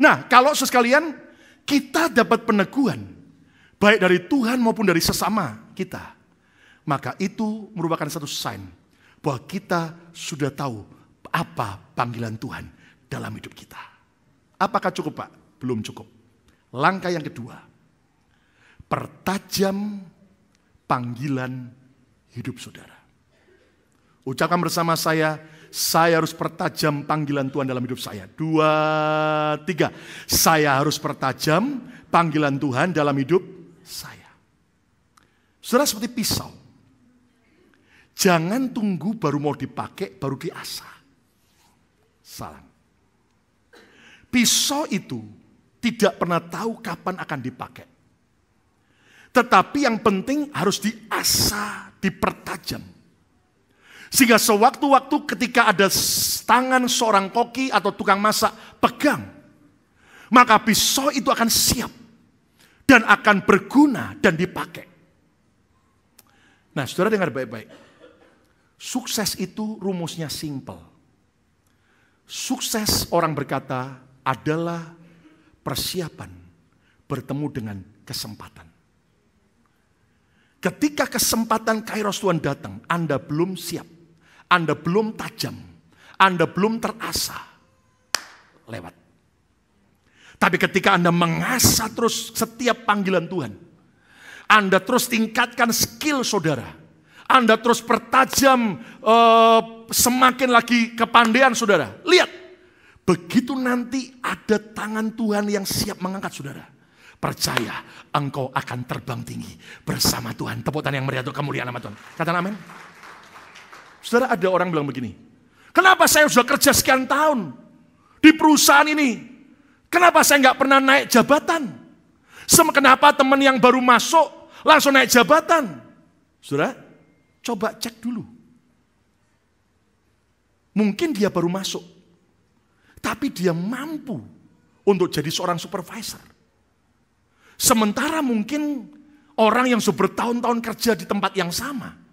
Nah, kalau sesekalian kita dapat peneguhan baik dari Tuhan maupun dari sesama kita, maka itu merupakan satu sign bahwa kita sudah tahu apa panggilan Tuhan dalam hidup kita. Apakah cukup, Pak? Belum cukup. Langkah yang kedua, pertajam panggilan hidup saudara. Ucapkan bersama saya, saya harus pertajam panggilan Tuhan dalam hidup saya. Dua, tiga. Saya harus pertajam panggilan Tuhan dalam hidup saya. Saudara seperti pisau. Jangan tunggu baru mau dipakai, baru diasah. Salah. Pisau itu tidak pernah tahu kapan akan dipakai. Tetapi yang penting harus diasah, dipertajam. Sehingga sewaktu-waktu ketika ada tangan seorang koki atau tukang masak pegang, maka pisau itu akan siap dan akan berguna dan dipakai. Nah, saudara dengar baik-baik. Sukses itu rumusnya simple. Sukses orang berkata adalah persiapan bertemu dengan kesempatan. Ketika kesempatan kairos Tuhan datang, Anda belum siap. Anda belum tajam, Anda belum terasa, lewat. Tapi ketika Anda mengasah terus setiap panggilan Tuhan, Anda terus tingkatkan skill saudara, Anda terus pertajam eh, semakin lagi kepandaian saudara. Lihat, begitu nanti ada tangan Tuhan yang siap mengangkat saudara. Percaya, engkau akan terbang tinggi bersama Tuhan. Tepuk tangan yang meriah untuk kemuliaan nama Tuhan. Katakan amin. Saudara ada orang bilang begini, kenapa saya sudah kerja sekian tahun di perusahaan ini? Kenapa saya nggak pernah naik jabatan? Kenapa teman yang baru masuk langsung naik jabatan? Saudara, coba cek dulu. Mungkin dia baru masuk, tapi dia mampu untuk jadi seorang supervisor. Sementara mungkin orang yang sudah bertahun-tahun kerja di tempat yang sama,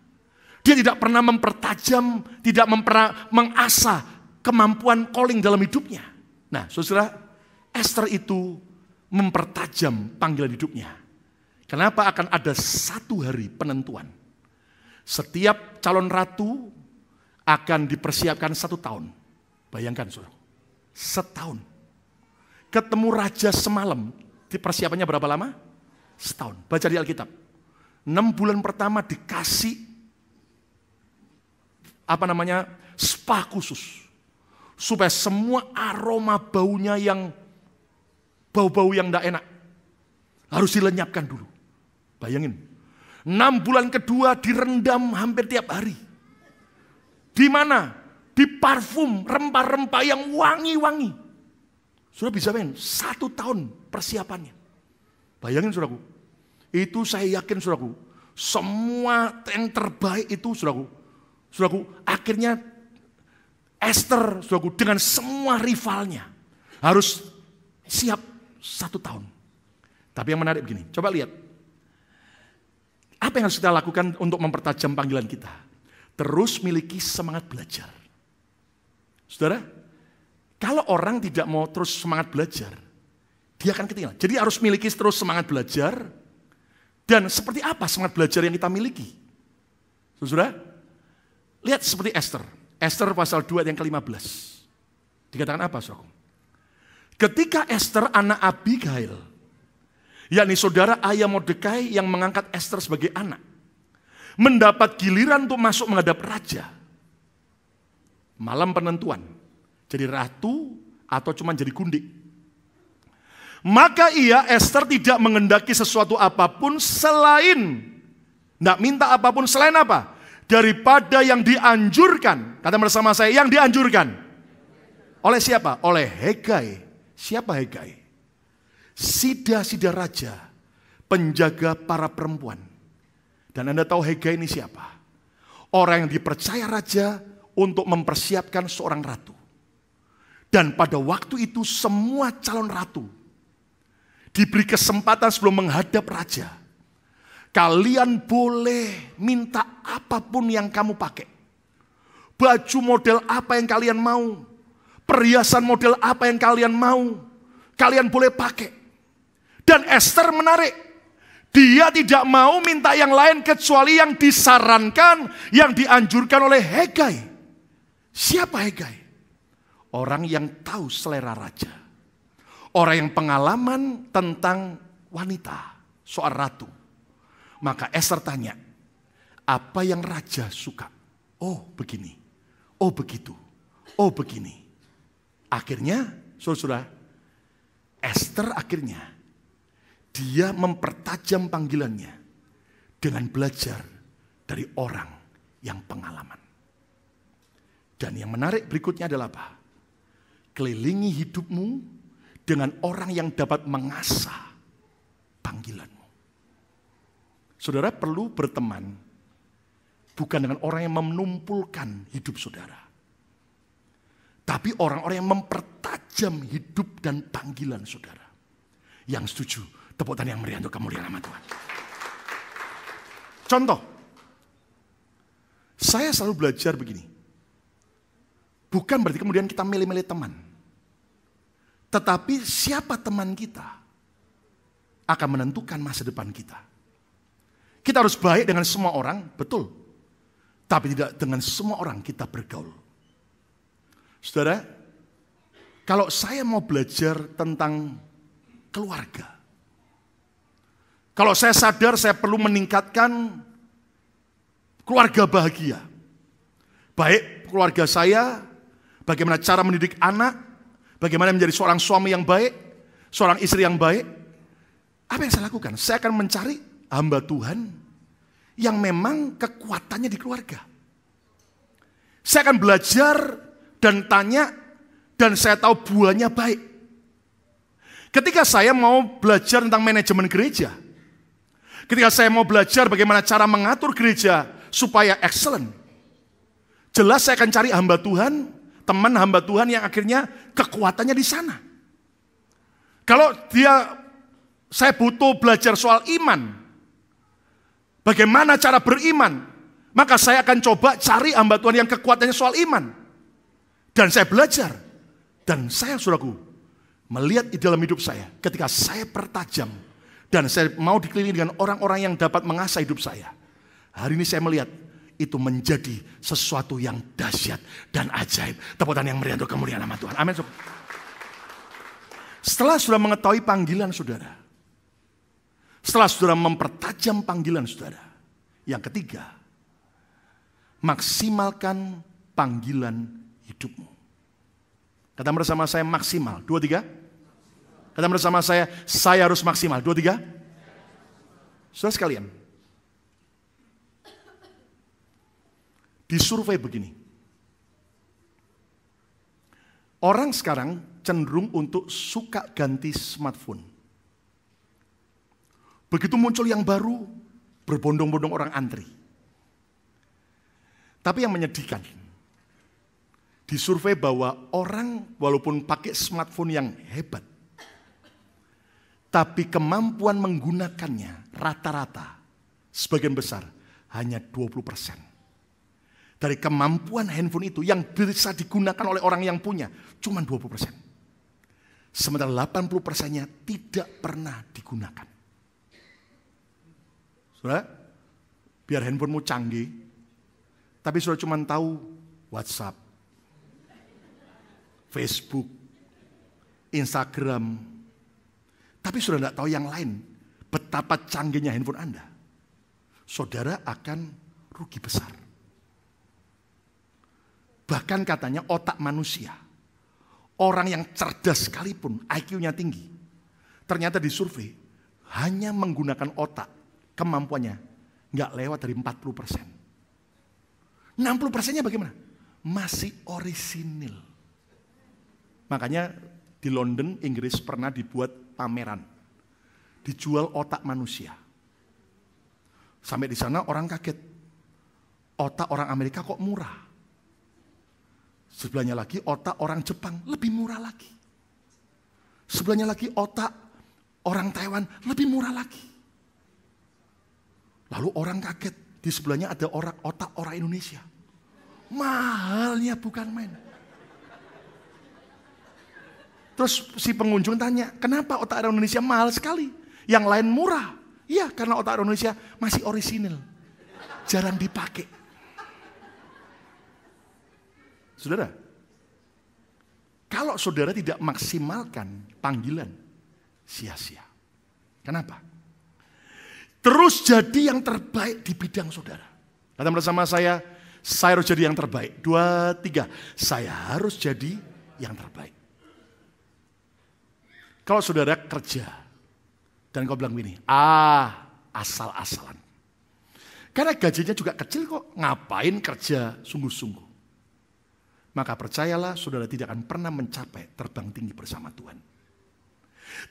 dia tidak pernah mempertajam, tidak pernah mengasah kemampuan calling dalam hidupnya. Nah, saudara, Esther itu mempertajam panggilan hidupnya. Kenapa akan ada satu hari penentuan? Setiap calon ratu akan dipersiapkan satu tahun. Bayangkan, saudara, setahun. Ketemu raja semalam, dipersiapannya berapa lama? Setahun. Baca di Alkitab. Enam bulan pertama dikasih apa namanya spa khusus supaya semua aroma baunya yang bau-bau yang tidak enak harus dilenyapkan dulu. Bayangin, enam bulan kedua direndam hampir tiap hari. Di mana? Di parfum rempah-rempah yang wangi-wangi. Sudah bisa main satu tahun persiapannya. Bayangin suraku, itu saya yakin suraku, semua yang terbaik itu suraku, Saudaraku, akhirnya Esther, saudaraku, dengan semua rivalnya harus siap satu tahun. Tapi yang menarik begini, coba lihat. Apa yang harus kita lakukan untuk mempertajam panggilan kita? Terus miliki semangat belajar. Saudara, kalau orang tidak mau terus semangat belajar, dia akan ketinggalan. Jadi harus miliki terus semangat belajar. Dan seperti apa semangat belajar yang kita miliki? Saudara, Lihat seperti Esther. Esther pasal 2 yang ke-15. Dikatakan apa, saudara? Ketika Esther anak Abigail, yakni saudara ayah Mordekai yang mengangkat Esther sebagai anak, mendapat giliran untuk masuk menghadap raja. Malam penentuan, jadi ratu atau cuma jadi gundik. Maka ia Esther tidak mengendaki sesuatu apapun selain, tidak minta apapun selain apa? daripada yang dianjurkan. Kata bersama saya, yang dianjurkan. Oleh siapa? Oleh Hegai. Siapa Hegai? Sida-sida raja, penjaga para perempuan. Dan Anda tahu Hegai ini siapa? Orang yang dipercaya raja untuk mempersiapkan seorang ratu. Dan pada waktu itu semua calon ratu diberi kesempatan sebelum menghadap raja Kalian boleh minta apapun yang kamu pakai. Baju model apa yang kalian mau. Perhiasan model apa yang kalian mau. Kalian boleh pakai. Dan Esther menarik. Dia tidak mau minta yang lain kecuali yang disarankan, yang dianjurkan oleh Hegai. Siapa Hegai? Orang yang tahu selera raja. Orang yang pengalaman tentang wanita, soal ratu. Maka Esther tanya, apa yang raja suka? Oh begini, oh begitu, oh begini. Akhirnya, saudara-saudara, Esther akhirnya dia mempertajam panggilannya dengan belajar dari orang yang pengalaman. Dan yang menarik berikutnya adalah apa? Kelilingi hidupmu dengan orang yang dapat mengasah panggilan. Saudara perlu berteman bukan dengan orang yang menumpulkan hidup saudara. Tapi orang-orang yang mempertajam hidup dan panggilan saudara. Yang setuju, tepuk tangan yang meriah untuk kemuliaan nama Tuhan. Contoh, saya selalu belajar begini. Bukan berarti kemudian kita milih-milih teman. Tetapi siapa teman kita akan menentukan masa depan kita. Kita harus baik dengan semua orang, betul. Tapi tidak dengan semua orang kita bergaul. Saudara, kalau saya mau belajar tentang keluarga, kalau saya sadar saya perlu meningkatkan keluarga bahagia, baik keluarga saya, bagaimana cara mendidik anak, bagaimana menjadi seorang suami yang baik, seorang istri yang baik, apa yang saya lakukan? Saya akan mencari hamba Tuhan yang memang kekuatannya di keluarga. Saya akan belajar dan tanya dan saya tahu buahnya baik. Ketika saya mau belajar tentang manajemen gereja, ketika saya mau belajar bagaimana cara mengatur gereja supaya excellent, jelas saya akan cari hamba Tuhan, teman hamba Tuhan yang akhirnya kekuatannya di sana. Kalau dia saya butuh belajar soal iman, Bagaimana cara beriman? Maka saya akan coba cari hamba Tuhan yang kekuatannya soal iman. Dan saya belajar. Dan saya, suraku, melihat di dalam hidup saya. Ketika saya pertajam. Dan saya mau dikelilingi dengan orang-orang yang dapat mengasah hidup saya. Hari ini saya melihat itu menjadi sesuatu yang dahsyat dan ajaib. Tepuk yang meriah untuk kemuliaan nama Tuhan. Amin. Setelah sudah mengetahui panggilan saudara, setelah saudara mempertajam panggilan saudara. Yang ketiga, maksimalkan panggilan hidupmu. Kata bersama saya maksimal. Dua, tiga. Kata bersama saya, saya harus maksimal. Dua, tiga. Saudara sekalian. Disurvei begini. Orang sekarang cenderung untuk suka ganti smartphone. Begitu muncul yang baru, berbondong-bondong orang antri. Tapi yang menyedihkan, di survei bahwa orang walaupun pakai smartphone yang hebat, tapi kemampuan menggunakannya rata-rata sebagian besar hanya 20 persen. Dari kemampuan handphone itu yang bisa digunakan oleh orang yang punya cuma 20 persen. Sementara 80 persennya tidak pernah digunakan. Saudara, biar handphonemu canggih, tapi sudah cuma tahu WhatsApp, Facebook, Instagram, tapi sudah tidak tahu yang lain. Betapa canggihnya handphone Anda. Saudara akan rugi besar. Bahkan katanya otak manusia. Orang yang cerdas sekalipun, IQ-nya tinggi. Ternyata di survei hanya menggunakan otak kemampuannya nggak lewat dari 40 persen. 60 persennya bagaimana? Masih orisinil. Makanya di London, Inggris pernah dibuat pameran. Dijual otak manusia. Sampai di sana orang kaget. Otak orang Amerika kok murah. Sebelahnya lagi otak orang Jepang lebih murah lagi. Sebelahnya lagi otak orang Taiwan lebih murah lagi. Lalu orang kaget, di sebelahnya ada orang otak orang Indonesia. Mahalnya bukan main. Terus si pengunjung tanya, kenapa otak orang Indonesia mahal sekali? Yang lain murah. Iya, karena otak orang Indonesia masih orisinil. Jarang dipakai. Saudara, kalau saudara tidak maksimalkan panggilan, sia-sia. Kenapa? Terus jadi yang terbaik di bidang saudara. Kata bersama saya, saya harus jadi yang terbaik. Dua, tiga. Saya harus jadi yang terbaik. Kalau saudara kerja, dan kau bilang begini, ah asal-asalan. Karena gajinya juga kecil kok, ngapain kerja sungguh-sungguh. Maka percayalah saudara tidak akan pernah mencapai terbang tinggi bersama Tuhan.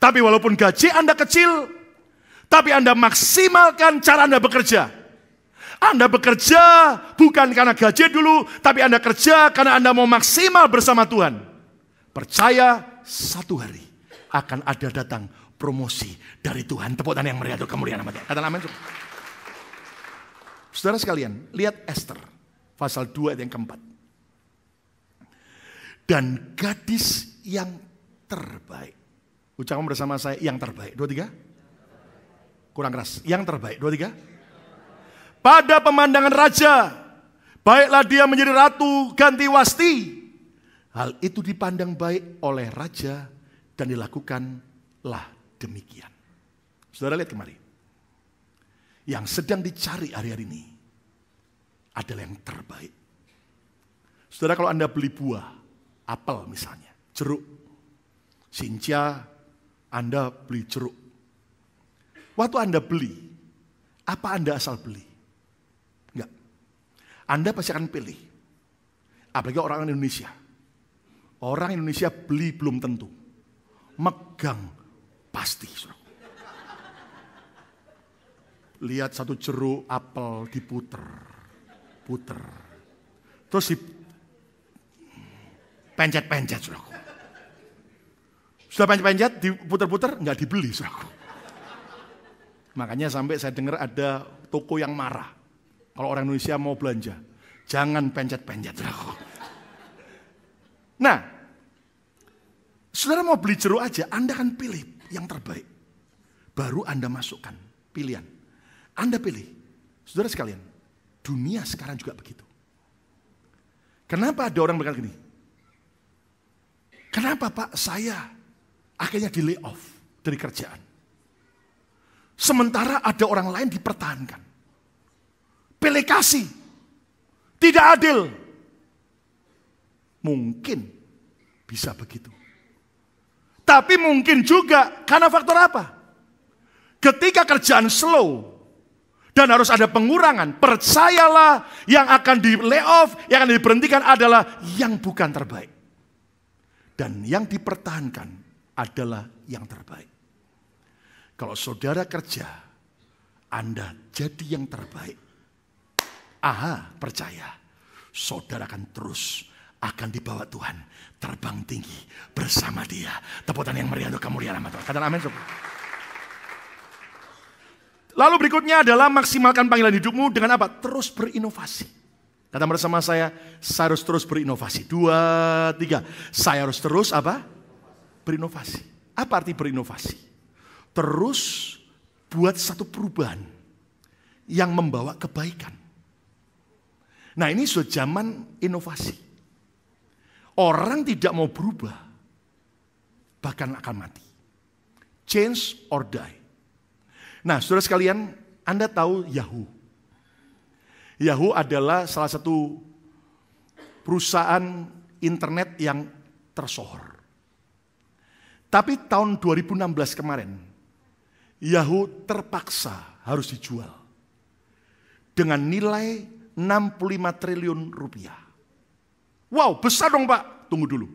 Tapi walaupun gaji Anda kecil, tapi Anda maksimalkan cara Anda bekerja. Anda bekerja bukan karena gaji dulu, tapi Anda kerja karena Anda mau maksimal bersama Tuhan. Percaya satu hari akan ada datang promosi dari Tuhan. Tepuk tangan yang meriah untuk kemuliaan nama Tuhan. Kata amin. Saudara sekalian, lihat Esther pasal 2 ayat yang keempat. Dan gadis yang terbaik. Ucapkan bersama saya yang terbaik. Dua, tiga. Kurang keras. Yang terbaik. Dua, tiga. Pada pemandangan raja, baiklah dia menjadi ratu ganti wasti. Hal itu dipandang baik oleh raja dan dilakukanlah demikian. Saudara lihat kemari. Yang sedang dicari hari-hari ini adalah yang terbaik. Saudara kalau Anda beli buah, apel misalnya, jeruk, sinca, Anda beli jeruk. Waktu Anda beli, apa Anda asal beli? Enggak. Anda pasti akan pilih. Apalagi orang Indonesia. Orang Indonesia beli belum tentu. Megang pasti. Suruh. Lihat satu jeruk apel diputer. Puter. Terus di pencet-pencet Sudah pencet-pencet, diputer-puter, nggak dibeli Makanya sampai saya dengar ada toko yang marah. Kalau orang Indonesia mau belanja, jangan pencet-pencet. Nah, saudara mau beli jeruk aja, Anda kan pilih yang terbaik. Baru Anda masukkan pilihan. Anda pilih. Saudara sekalian, dunia sekarang juga begitu. Kenapa ada orang berkata gini? Kenapa Pak saya akhirnya di lay off dari kerjaan? Sementara ada orang lain dipertahankan. Pilih Tidak adil. Mungkin bisa begitu. Tapi mungkin juga karena faktor apa? Ketika kerjaan slow, dan harus ada pengurangan. Percayalah yang akan di layoff, yang akan diberhentikan adalah yang bukan terbaik. Dan yang dipertahankan adalah yang terbaik. Kalau saudara kerja, Anda jadi yang terbaik. Aha, percaya. Saudara akan terus akan dibawa Tuhan terbang tinggi bersama dia. Tepuk tangan yang meriah untuk kamu, nama Tuhan. Katakan amin. Lalu berikutnya adalah maksimalkan panggilan hidupmu dengan apa? Terus berinovasi. Kata bersama saya, saya harus terus berinovasi. Dua, tiga. Saya harus terus apa? Berinovasi. Apa arti berinovasi? terus buat satu perubahan yang membawa kebaikan. Nah ini sudah zaman inovasi. Orang tidak mau berubah, bahkan akan mati. Change or die. Nah saudara sekalian, Anda tahu Yahoo. Yahoo adalah salah satu perusahaan internet yang tersohor. Tapi tahun 2016 kemarin, Yahu terpaksa harus dijual dengan nilai 65 triliun rupiah. Wow, besar dong Pak. Tunggu dulu.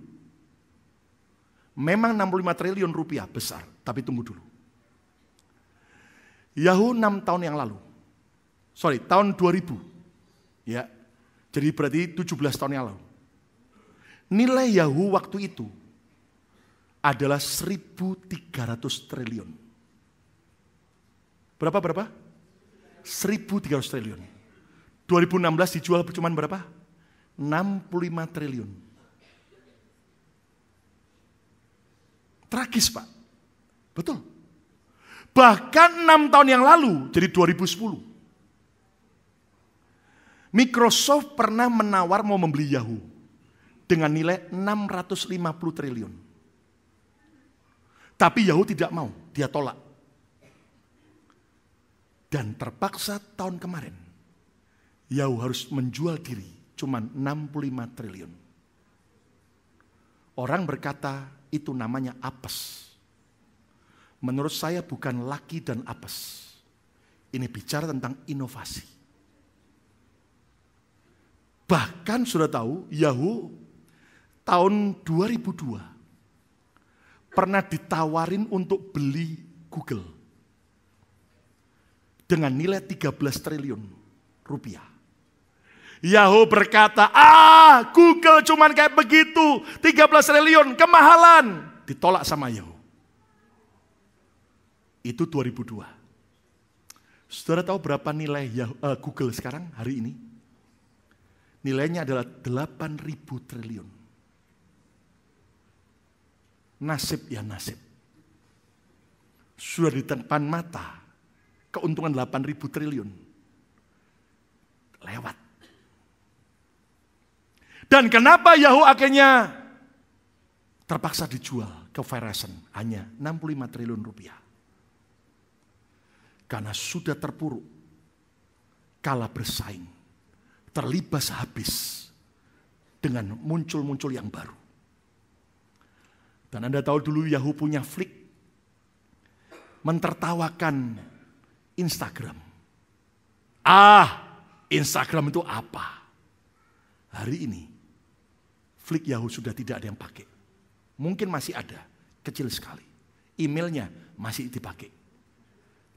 Memang 65 triliun rupiah besar, tapi tunggu dulu. Yahu 6 tahun yang lalu. Sorry, tahun 2000. Ya. Jadi berarti 17 tahun yang lalu. Nilai Yahu waktu itu adalah 1300 triliun. Berapa berapa? 1.300 triliun. 2016 dijual cuma berapa? 65 triliun. Tragis Pak. Betul. Bahkan 6 tahun yang lalu, jadi 2010. Microsoft pernah menawar mau membeli Yahoo dengan nilai 650 triliun. Tapi Yahoo tidak mau, dia tolak. Dan terpaksa tahun kemarin, Yahu harus menjual diri cuma 65 triliun. Orang berkata itu namanya apes. Menurut saya bukan laki dan apes. Ini bicara tentang inovasi. Bahkan sudah tahu Yahoo tahun 2002 pernah ditawarin untuk beli Google dengan nilai 13 triliun rupiah. Yahoo berkata, ah Google cuman kayak begitu, 13 triliun, kemahalan. Ditolak sama Yahoo. Itu 2002. Saudara tahu berapa nilai Yahoo, uh, Google sekarang hari ini? Nilainya adalah 8.000 triliun. Nasib ya nasib. Sudah di depan mata, keuntungan 8.000 triliun. Lewat. Dan kenapa Yahoo akhirnya terpaksa dijual ke Verizon hanya 65 triliun rupiah. Karena sudah terpuruk, kalah bersaing, terlibas habis dengan muncul-muncul yang baru. Dan Anda tahu dulu Yahoo punya flick, mentertawakan Instagram. Ah, Instagram itu apa? Hari ini, Flick Yahoo sudah tidak ada yang pakai. Mungkin masih ada, kecil sekali. Emailnya masih dipakai.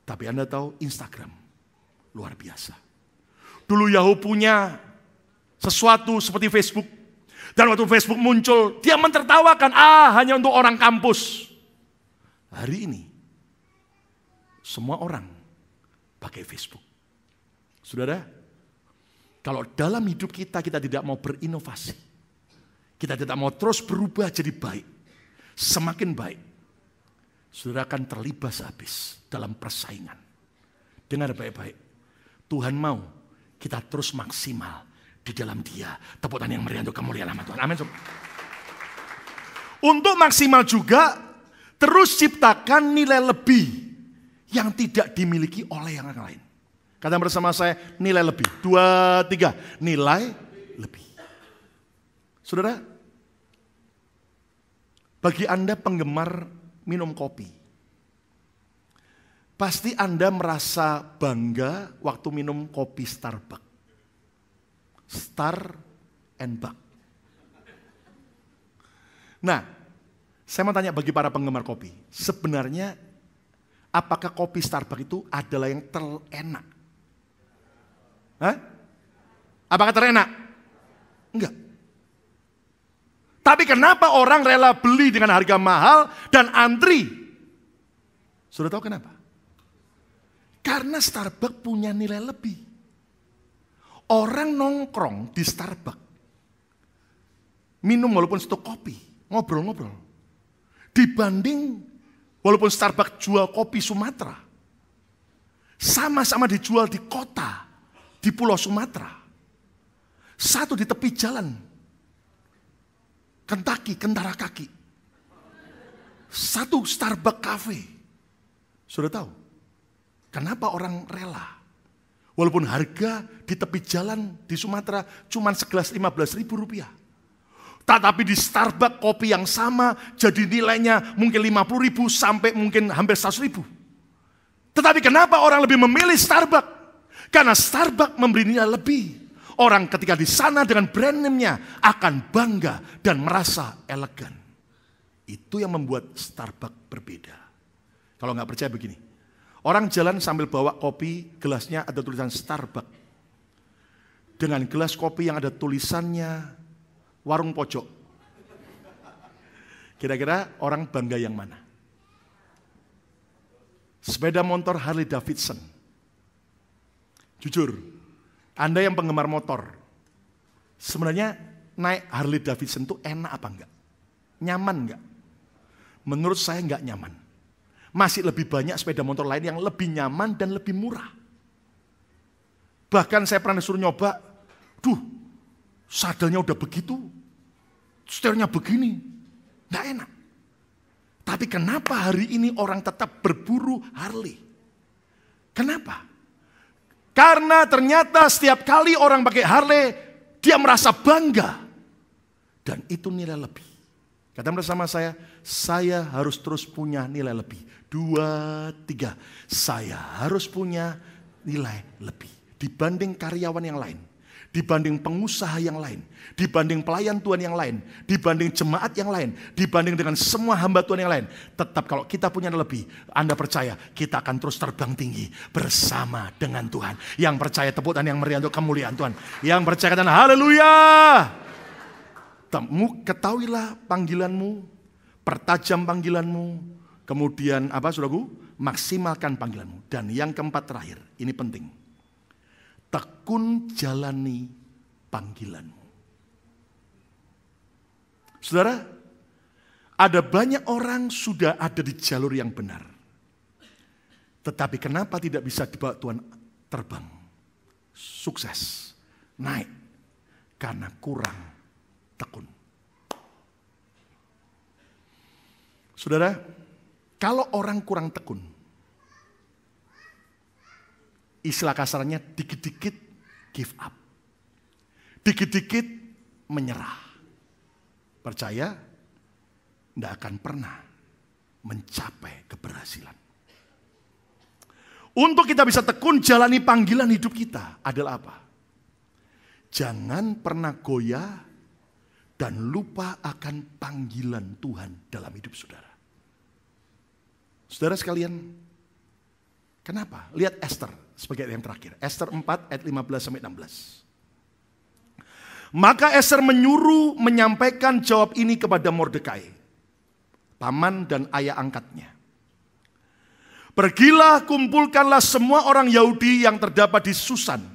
Tapi Anda tahu Instagram, luar biasa. Dulu Yahoo punya sesuatu seperti Facebook. Dan waktu Facebook muncul, dia mentertawakan, ah hanya untuk orang kampus. Hari ini, semua orang pakai Facebook. Saudara, kalau dalam hidup kita kita tidak mau berinovasi, kita tidak mau terus berubah jadi baik, semakin baik, saudara akan terlibas habis dalam persaingan. Dengar baik-baik, Tuhan mau kita terus maksimal di dalam dia. Tepuk tangan yang meriah untuk kemuliaan nama Tuhan. Amin. Untuk maksimal juga, terus ciptakan nilai lebih yang tidak dimiliki oleh yang lain. Kata bersama saya, nilai lebih. Dua, tiga, nilai lebih. Saudara, bagi Anda penggemar minum kopi, pasti Anda merasa bangga waktu minum kopi Starbucks. Star and Buck. Nah, saya mau tanya bagi para penggemar kopi, sebenarnya Apakah kopi Starbucks itu adalah yang terenak? Hah? Apakah terenak? Enggak. Tapi kenapa orang rela beli dengan harga mahal dan antri? Sudah tahu kenapa? Karena Starbucks punya nilai lebih. Orang nongkrong di Starbucks. Minum walaupun satu kopi, ngobrol-ngobrol. Dibanding Walaupun Starbucks jual kopi Sumatera. Sama-sama dijual di kota, di pulau Sumatera. Satu di tepi jalan. Kentucky, kentara kaki. Satu Starbucks Cafe. Sudah tahu? Kenapa orang rela? Walaupun harga di tepi jalan di Sumatera cuma segelas 15 ribu rupiah. Tetapi di Starbucks kopi yang sama jadi nilainya mungkin 50 ribu sampai mungkin hampir 100 ribu. Tetapi kenapa orang lebih memilih Starbucks? Karena Starbucks memberi nilai lebih. Orang ketika di sana dengan brand name-nya akan bangga dan merasa elegan. Itu yang membuat Starbucks berbeda. Kalau nggak percaya begini, orang jalan sambil bawa kopi, gelasnya ada tulisan Starbucks. Dengan gelas kopi yang ada tulisannya warung pojok. Kira-kira orang bangga yang mana? Sepeda motor Harley Davidson. Jujur, Anda yang penggemar motor, sebenarnya naik Harley Davidson itu enak apa enggak? Nyaman enggak? Menurut saya enggak nyaman. Masih lebih banyak sepeda motor lain yang lebih nyaman dan lebih murah. Bahkan saya pernah disuruh nyoba, duh sadelnya udah begitu, setirnya begini, nggak enak. Tapi kenapa hari ini orang tetap berburu Harley? Kenapa? Karena ternyata setiap kali orang pakai Harley, dia merasa bangga. Dan itu nilai lebih. Kata bersama saya, saya harus terus punya nilai lebih. Dua, tiga. Saya harus punya nilai lebih dibanding karyawan yang lain dibanding pengusaha yang lain, dibanding pelayan Tuhan yang lain, dibanding jemaat yang lain, dibanding dengan semua hamba Tuhan yang lain. Tetap kalau kita punya lebih, Anda percaya kita akan terus terbang tinggi bersama dengan Tuhan. Yang percaya tepuk tangan yang meriah untuk kemuliaan Tuhan. Yang percaya dan haleluya. Temu, ketahuilah panggilanmu, pertajam panggilanmu, kemudian apa saudaraku? Maksimalkan panggilanmu. Dan yang keempat terakhir, ini penting tekun jalani panggilanmu. Saudara, ada banyak orang sudah ada di jalur yang benar. Tetapi kenapa tidak bisa dibawa Tuhan terbang? Sukses, naik, karena kurang tekun. Saudara, kalau orang kurang tekun, istilah kasarnya dikit-dikit give up. Dikit-dikit menyerah. Percaya, tidak akan pernah mencapai keberhasilan. Untuk kita bisa tekun jalani panggilan hidup kita adalah apa? Jangan pernah goyah dan lupa akan panggilan Tuhan dalam hidup saudara. Saudara sekalian, kenapa? Lihat Esther, sebagai yang terakhir. Esther 4 ayat 15 sampai 16. Maka Esther menyuruh menyampaikan jawab ini kepada Mordekai, paman dan ayah angkatnya. Pergilah kumpulkanlah semua orang Yahudi yang terdapat di Susan.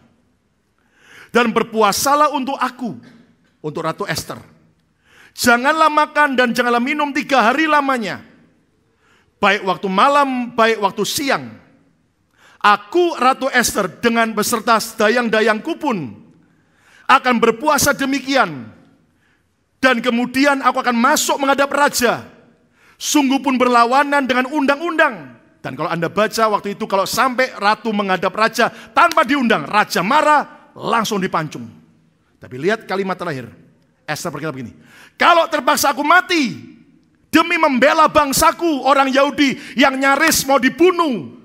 Dan berpuasalah untuk aku, untuk Ratu Esther. Janganlah makan dan janganlah minum tiga hari lamanya. Baik waktu malam, baik waktu siang. Aku Ratu Esther dengan beserta dayang-dayangku pun akan berpuasa demikian. Dan kemudian aku akan masuk menghadap raja. Sungguh pun berlawanan dengan undang-undang. Dan kalau Anda baca waktu itu kalau sampai ratu menghadap raja tanpa diundang, raja marah langsung dipancung. Tapi lihat kalimat terakhir. Esther berkata begini, kalau terpaksa aku mati demi membela bangsaku orang Yahudi yang nyaris mau dibunuh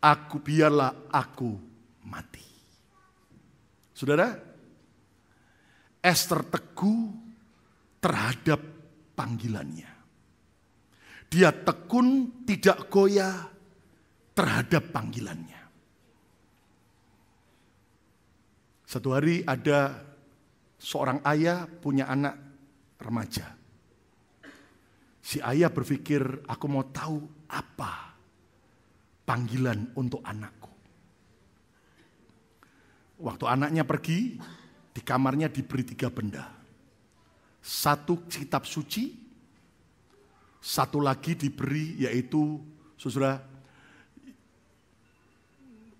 Aku biarlah aku mati. Saudara, Esther teguh terhadap panggilannya. Dia tekun tidak goyah terhadap panggilannya. Satu hari ada seorang ayah punya anak remaja. Si ayah berpikir, aku mau tahu apa panggilan untuk anakku. Waktu anaknya pergi, di kamarnya diberi tiga benda. Satu kitab suci, satu lagi diberi yaitu, saudara,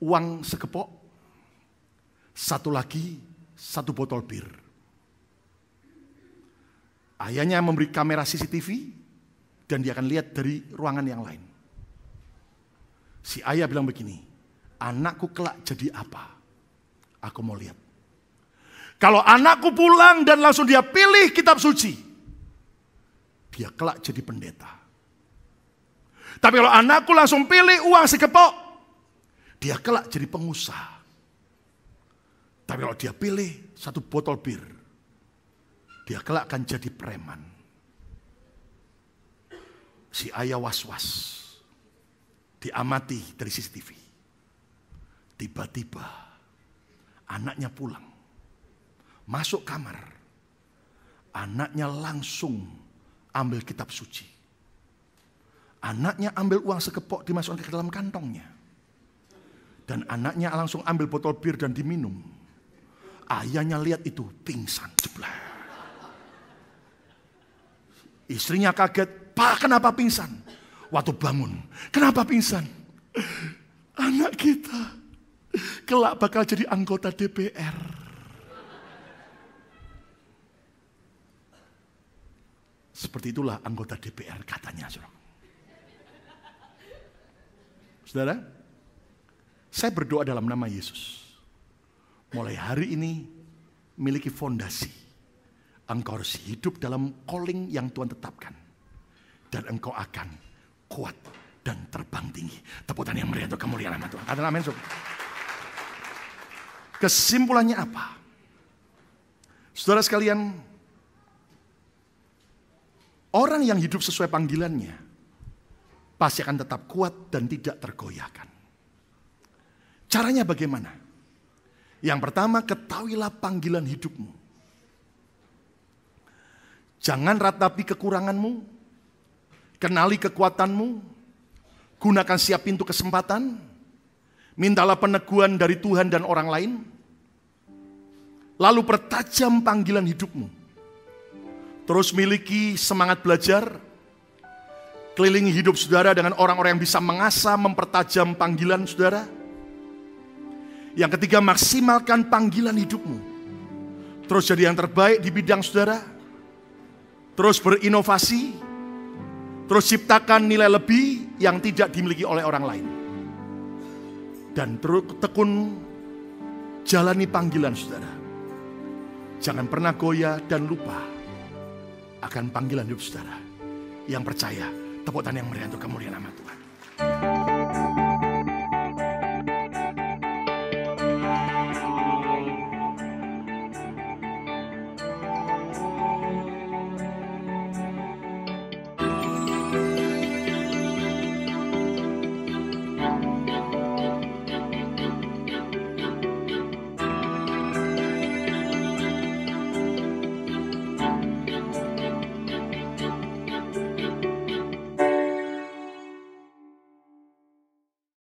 uang sekepok, satu lagi satu botol bir. Ayahnya memberi kamera CCTV dan dia akan lihat dari ruangan yang lain. Si ayah bilang begini, anakku kelak jadi apa? Aku mau lihat. Kalau anakku pulang dan langsung dia pilih kitab suci, dia kelak jadi pendeta. Tapi kalau anakku langsung pilih uang kepok, dia kelak jadi pengusaha. Tapi kalau dia pilih satu botol bir, dia kelak akan jadi preman. Si ayah was-was diamati dari CCTV. Tiba-tiba anaknya pulang, masuk kamar, anaknya langsung ambil kitab suci. Anaknya ambil uang sekepok dimasukkan ke dalam kantongnya. Dan anaknya langsung ambil botol bir dan diminum. Ayahnya lihat itu pingsan jeblah. Istrinya kaget, Pak kenapa pingsan? waktu bangun. Kenapa pingsan? Anak kita kelak bakal jadi anggota DPR. Seperti itulah anggota DPR katanya. Saudara. saya berdoa dalam nama Yesus. Mulai hari ini miliki fondasi. Engkau harus hidup dalam calling yang Tuhan tetapkan. Dan engkau akan kuat dan terbang tinggi. Tepuk tangan yang meriah untuk kemuliaan nama Tuhan. Katakan amin. Kesimpulannya apa? Saudara sekalian, orang yang hidup sesuai panggilannya pasti akan tetap kuat dan tidak tergoyahkan. Caranya bagaimana? Yang pertama, ketahuilah panggilan hidupmu. Jangan ratapi kekuranganmu, Kenali kekuatanmu, gunakan siap pintu kesempatan, mintalah peneguhan dari Tuhan dan orang lain, lalu pertajam panggilan hidupmu. Terus miliki semangat belajar, kelilingi hidup saudara dengan orang-orang yang bisa mengasah, mempertajam panggilan saudara. Yang ketiga, maksimalkan panggilan hidupmu. Terus jadi yang terbaik di bidang saudara, terus berinovasi, Terus ciptakan nilai lebih yang tidak dimiliki oleh orang lain. Dan terus tekun jalani panggilan saudara. Jangan pernah goyah dan lupa akan panggilan hidup saudara. Yang percaya, tepuk tangan yang meriah untuk kemuliaan nama Tuhan.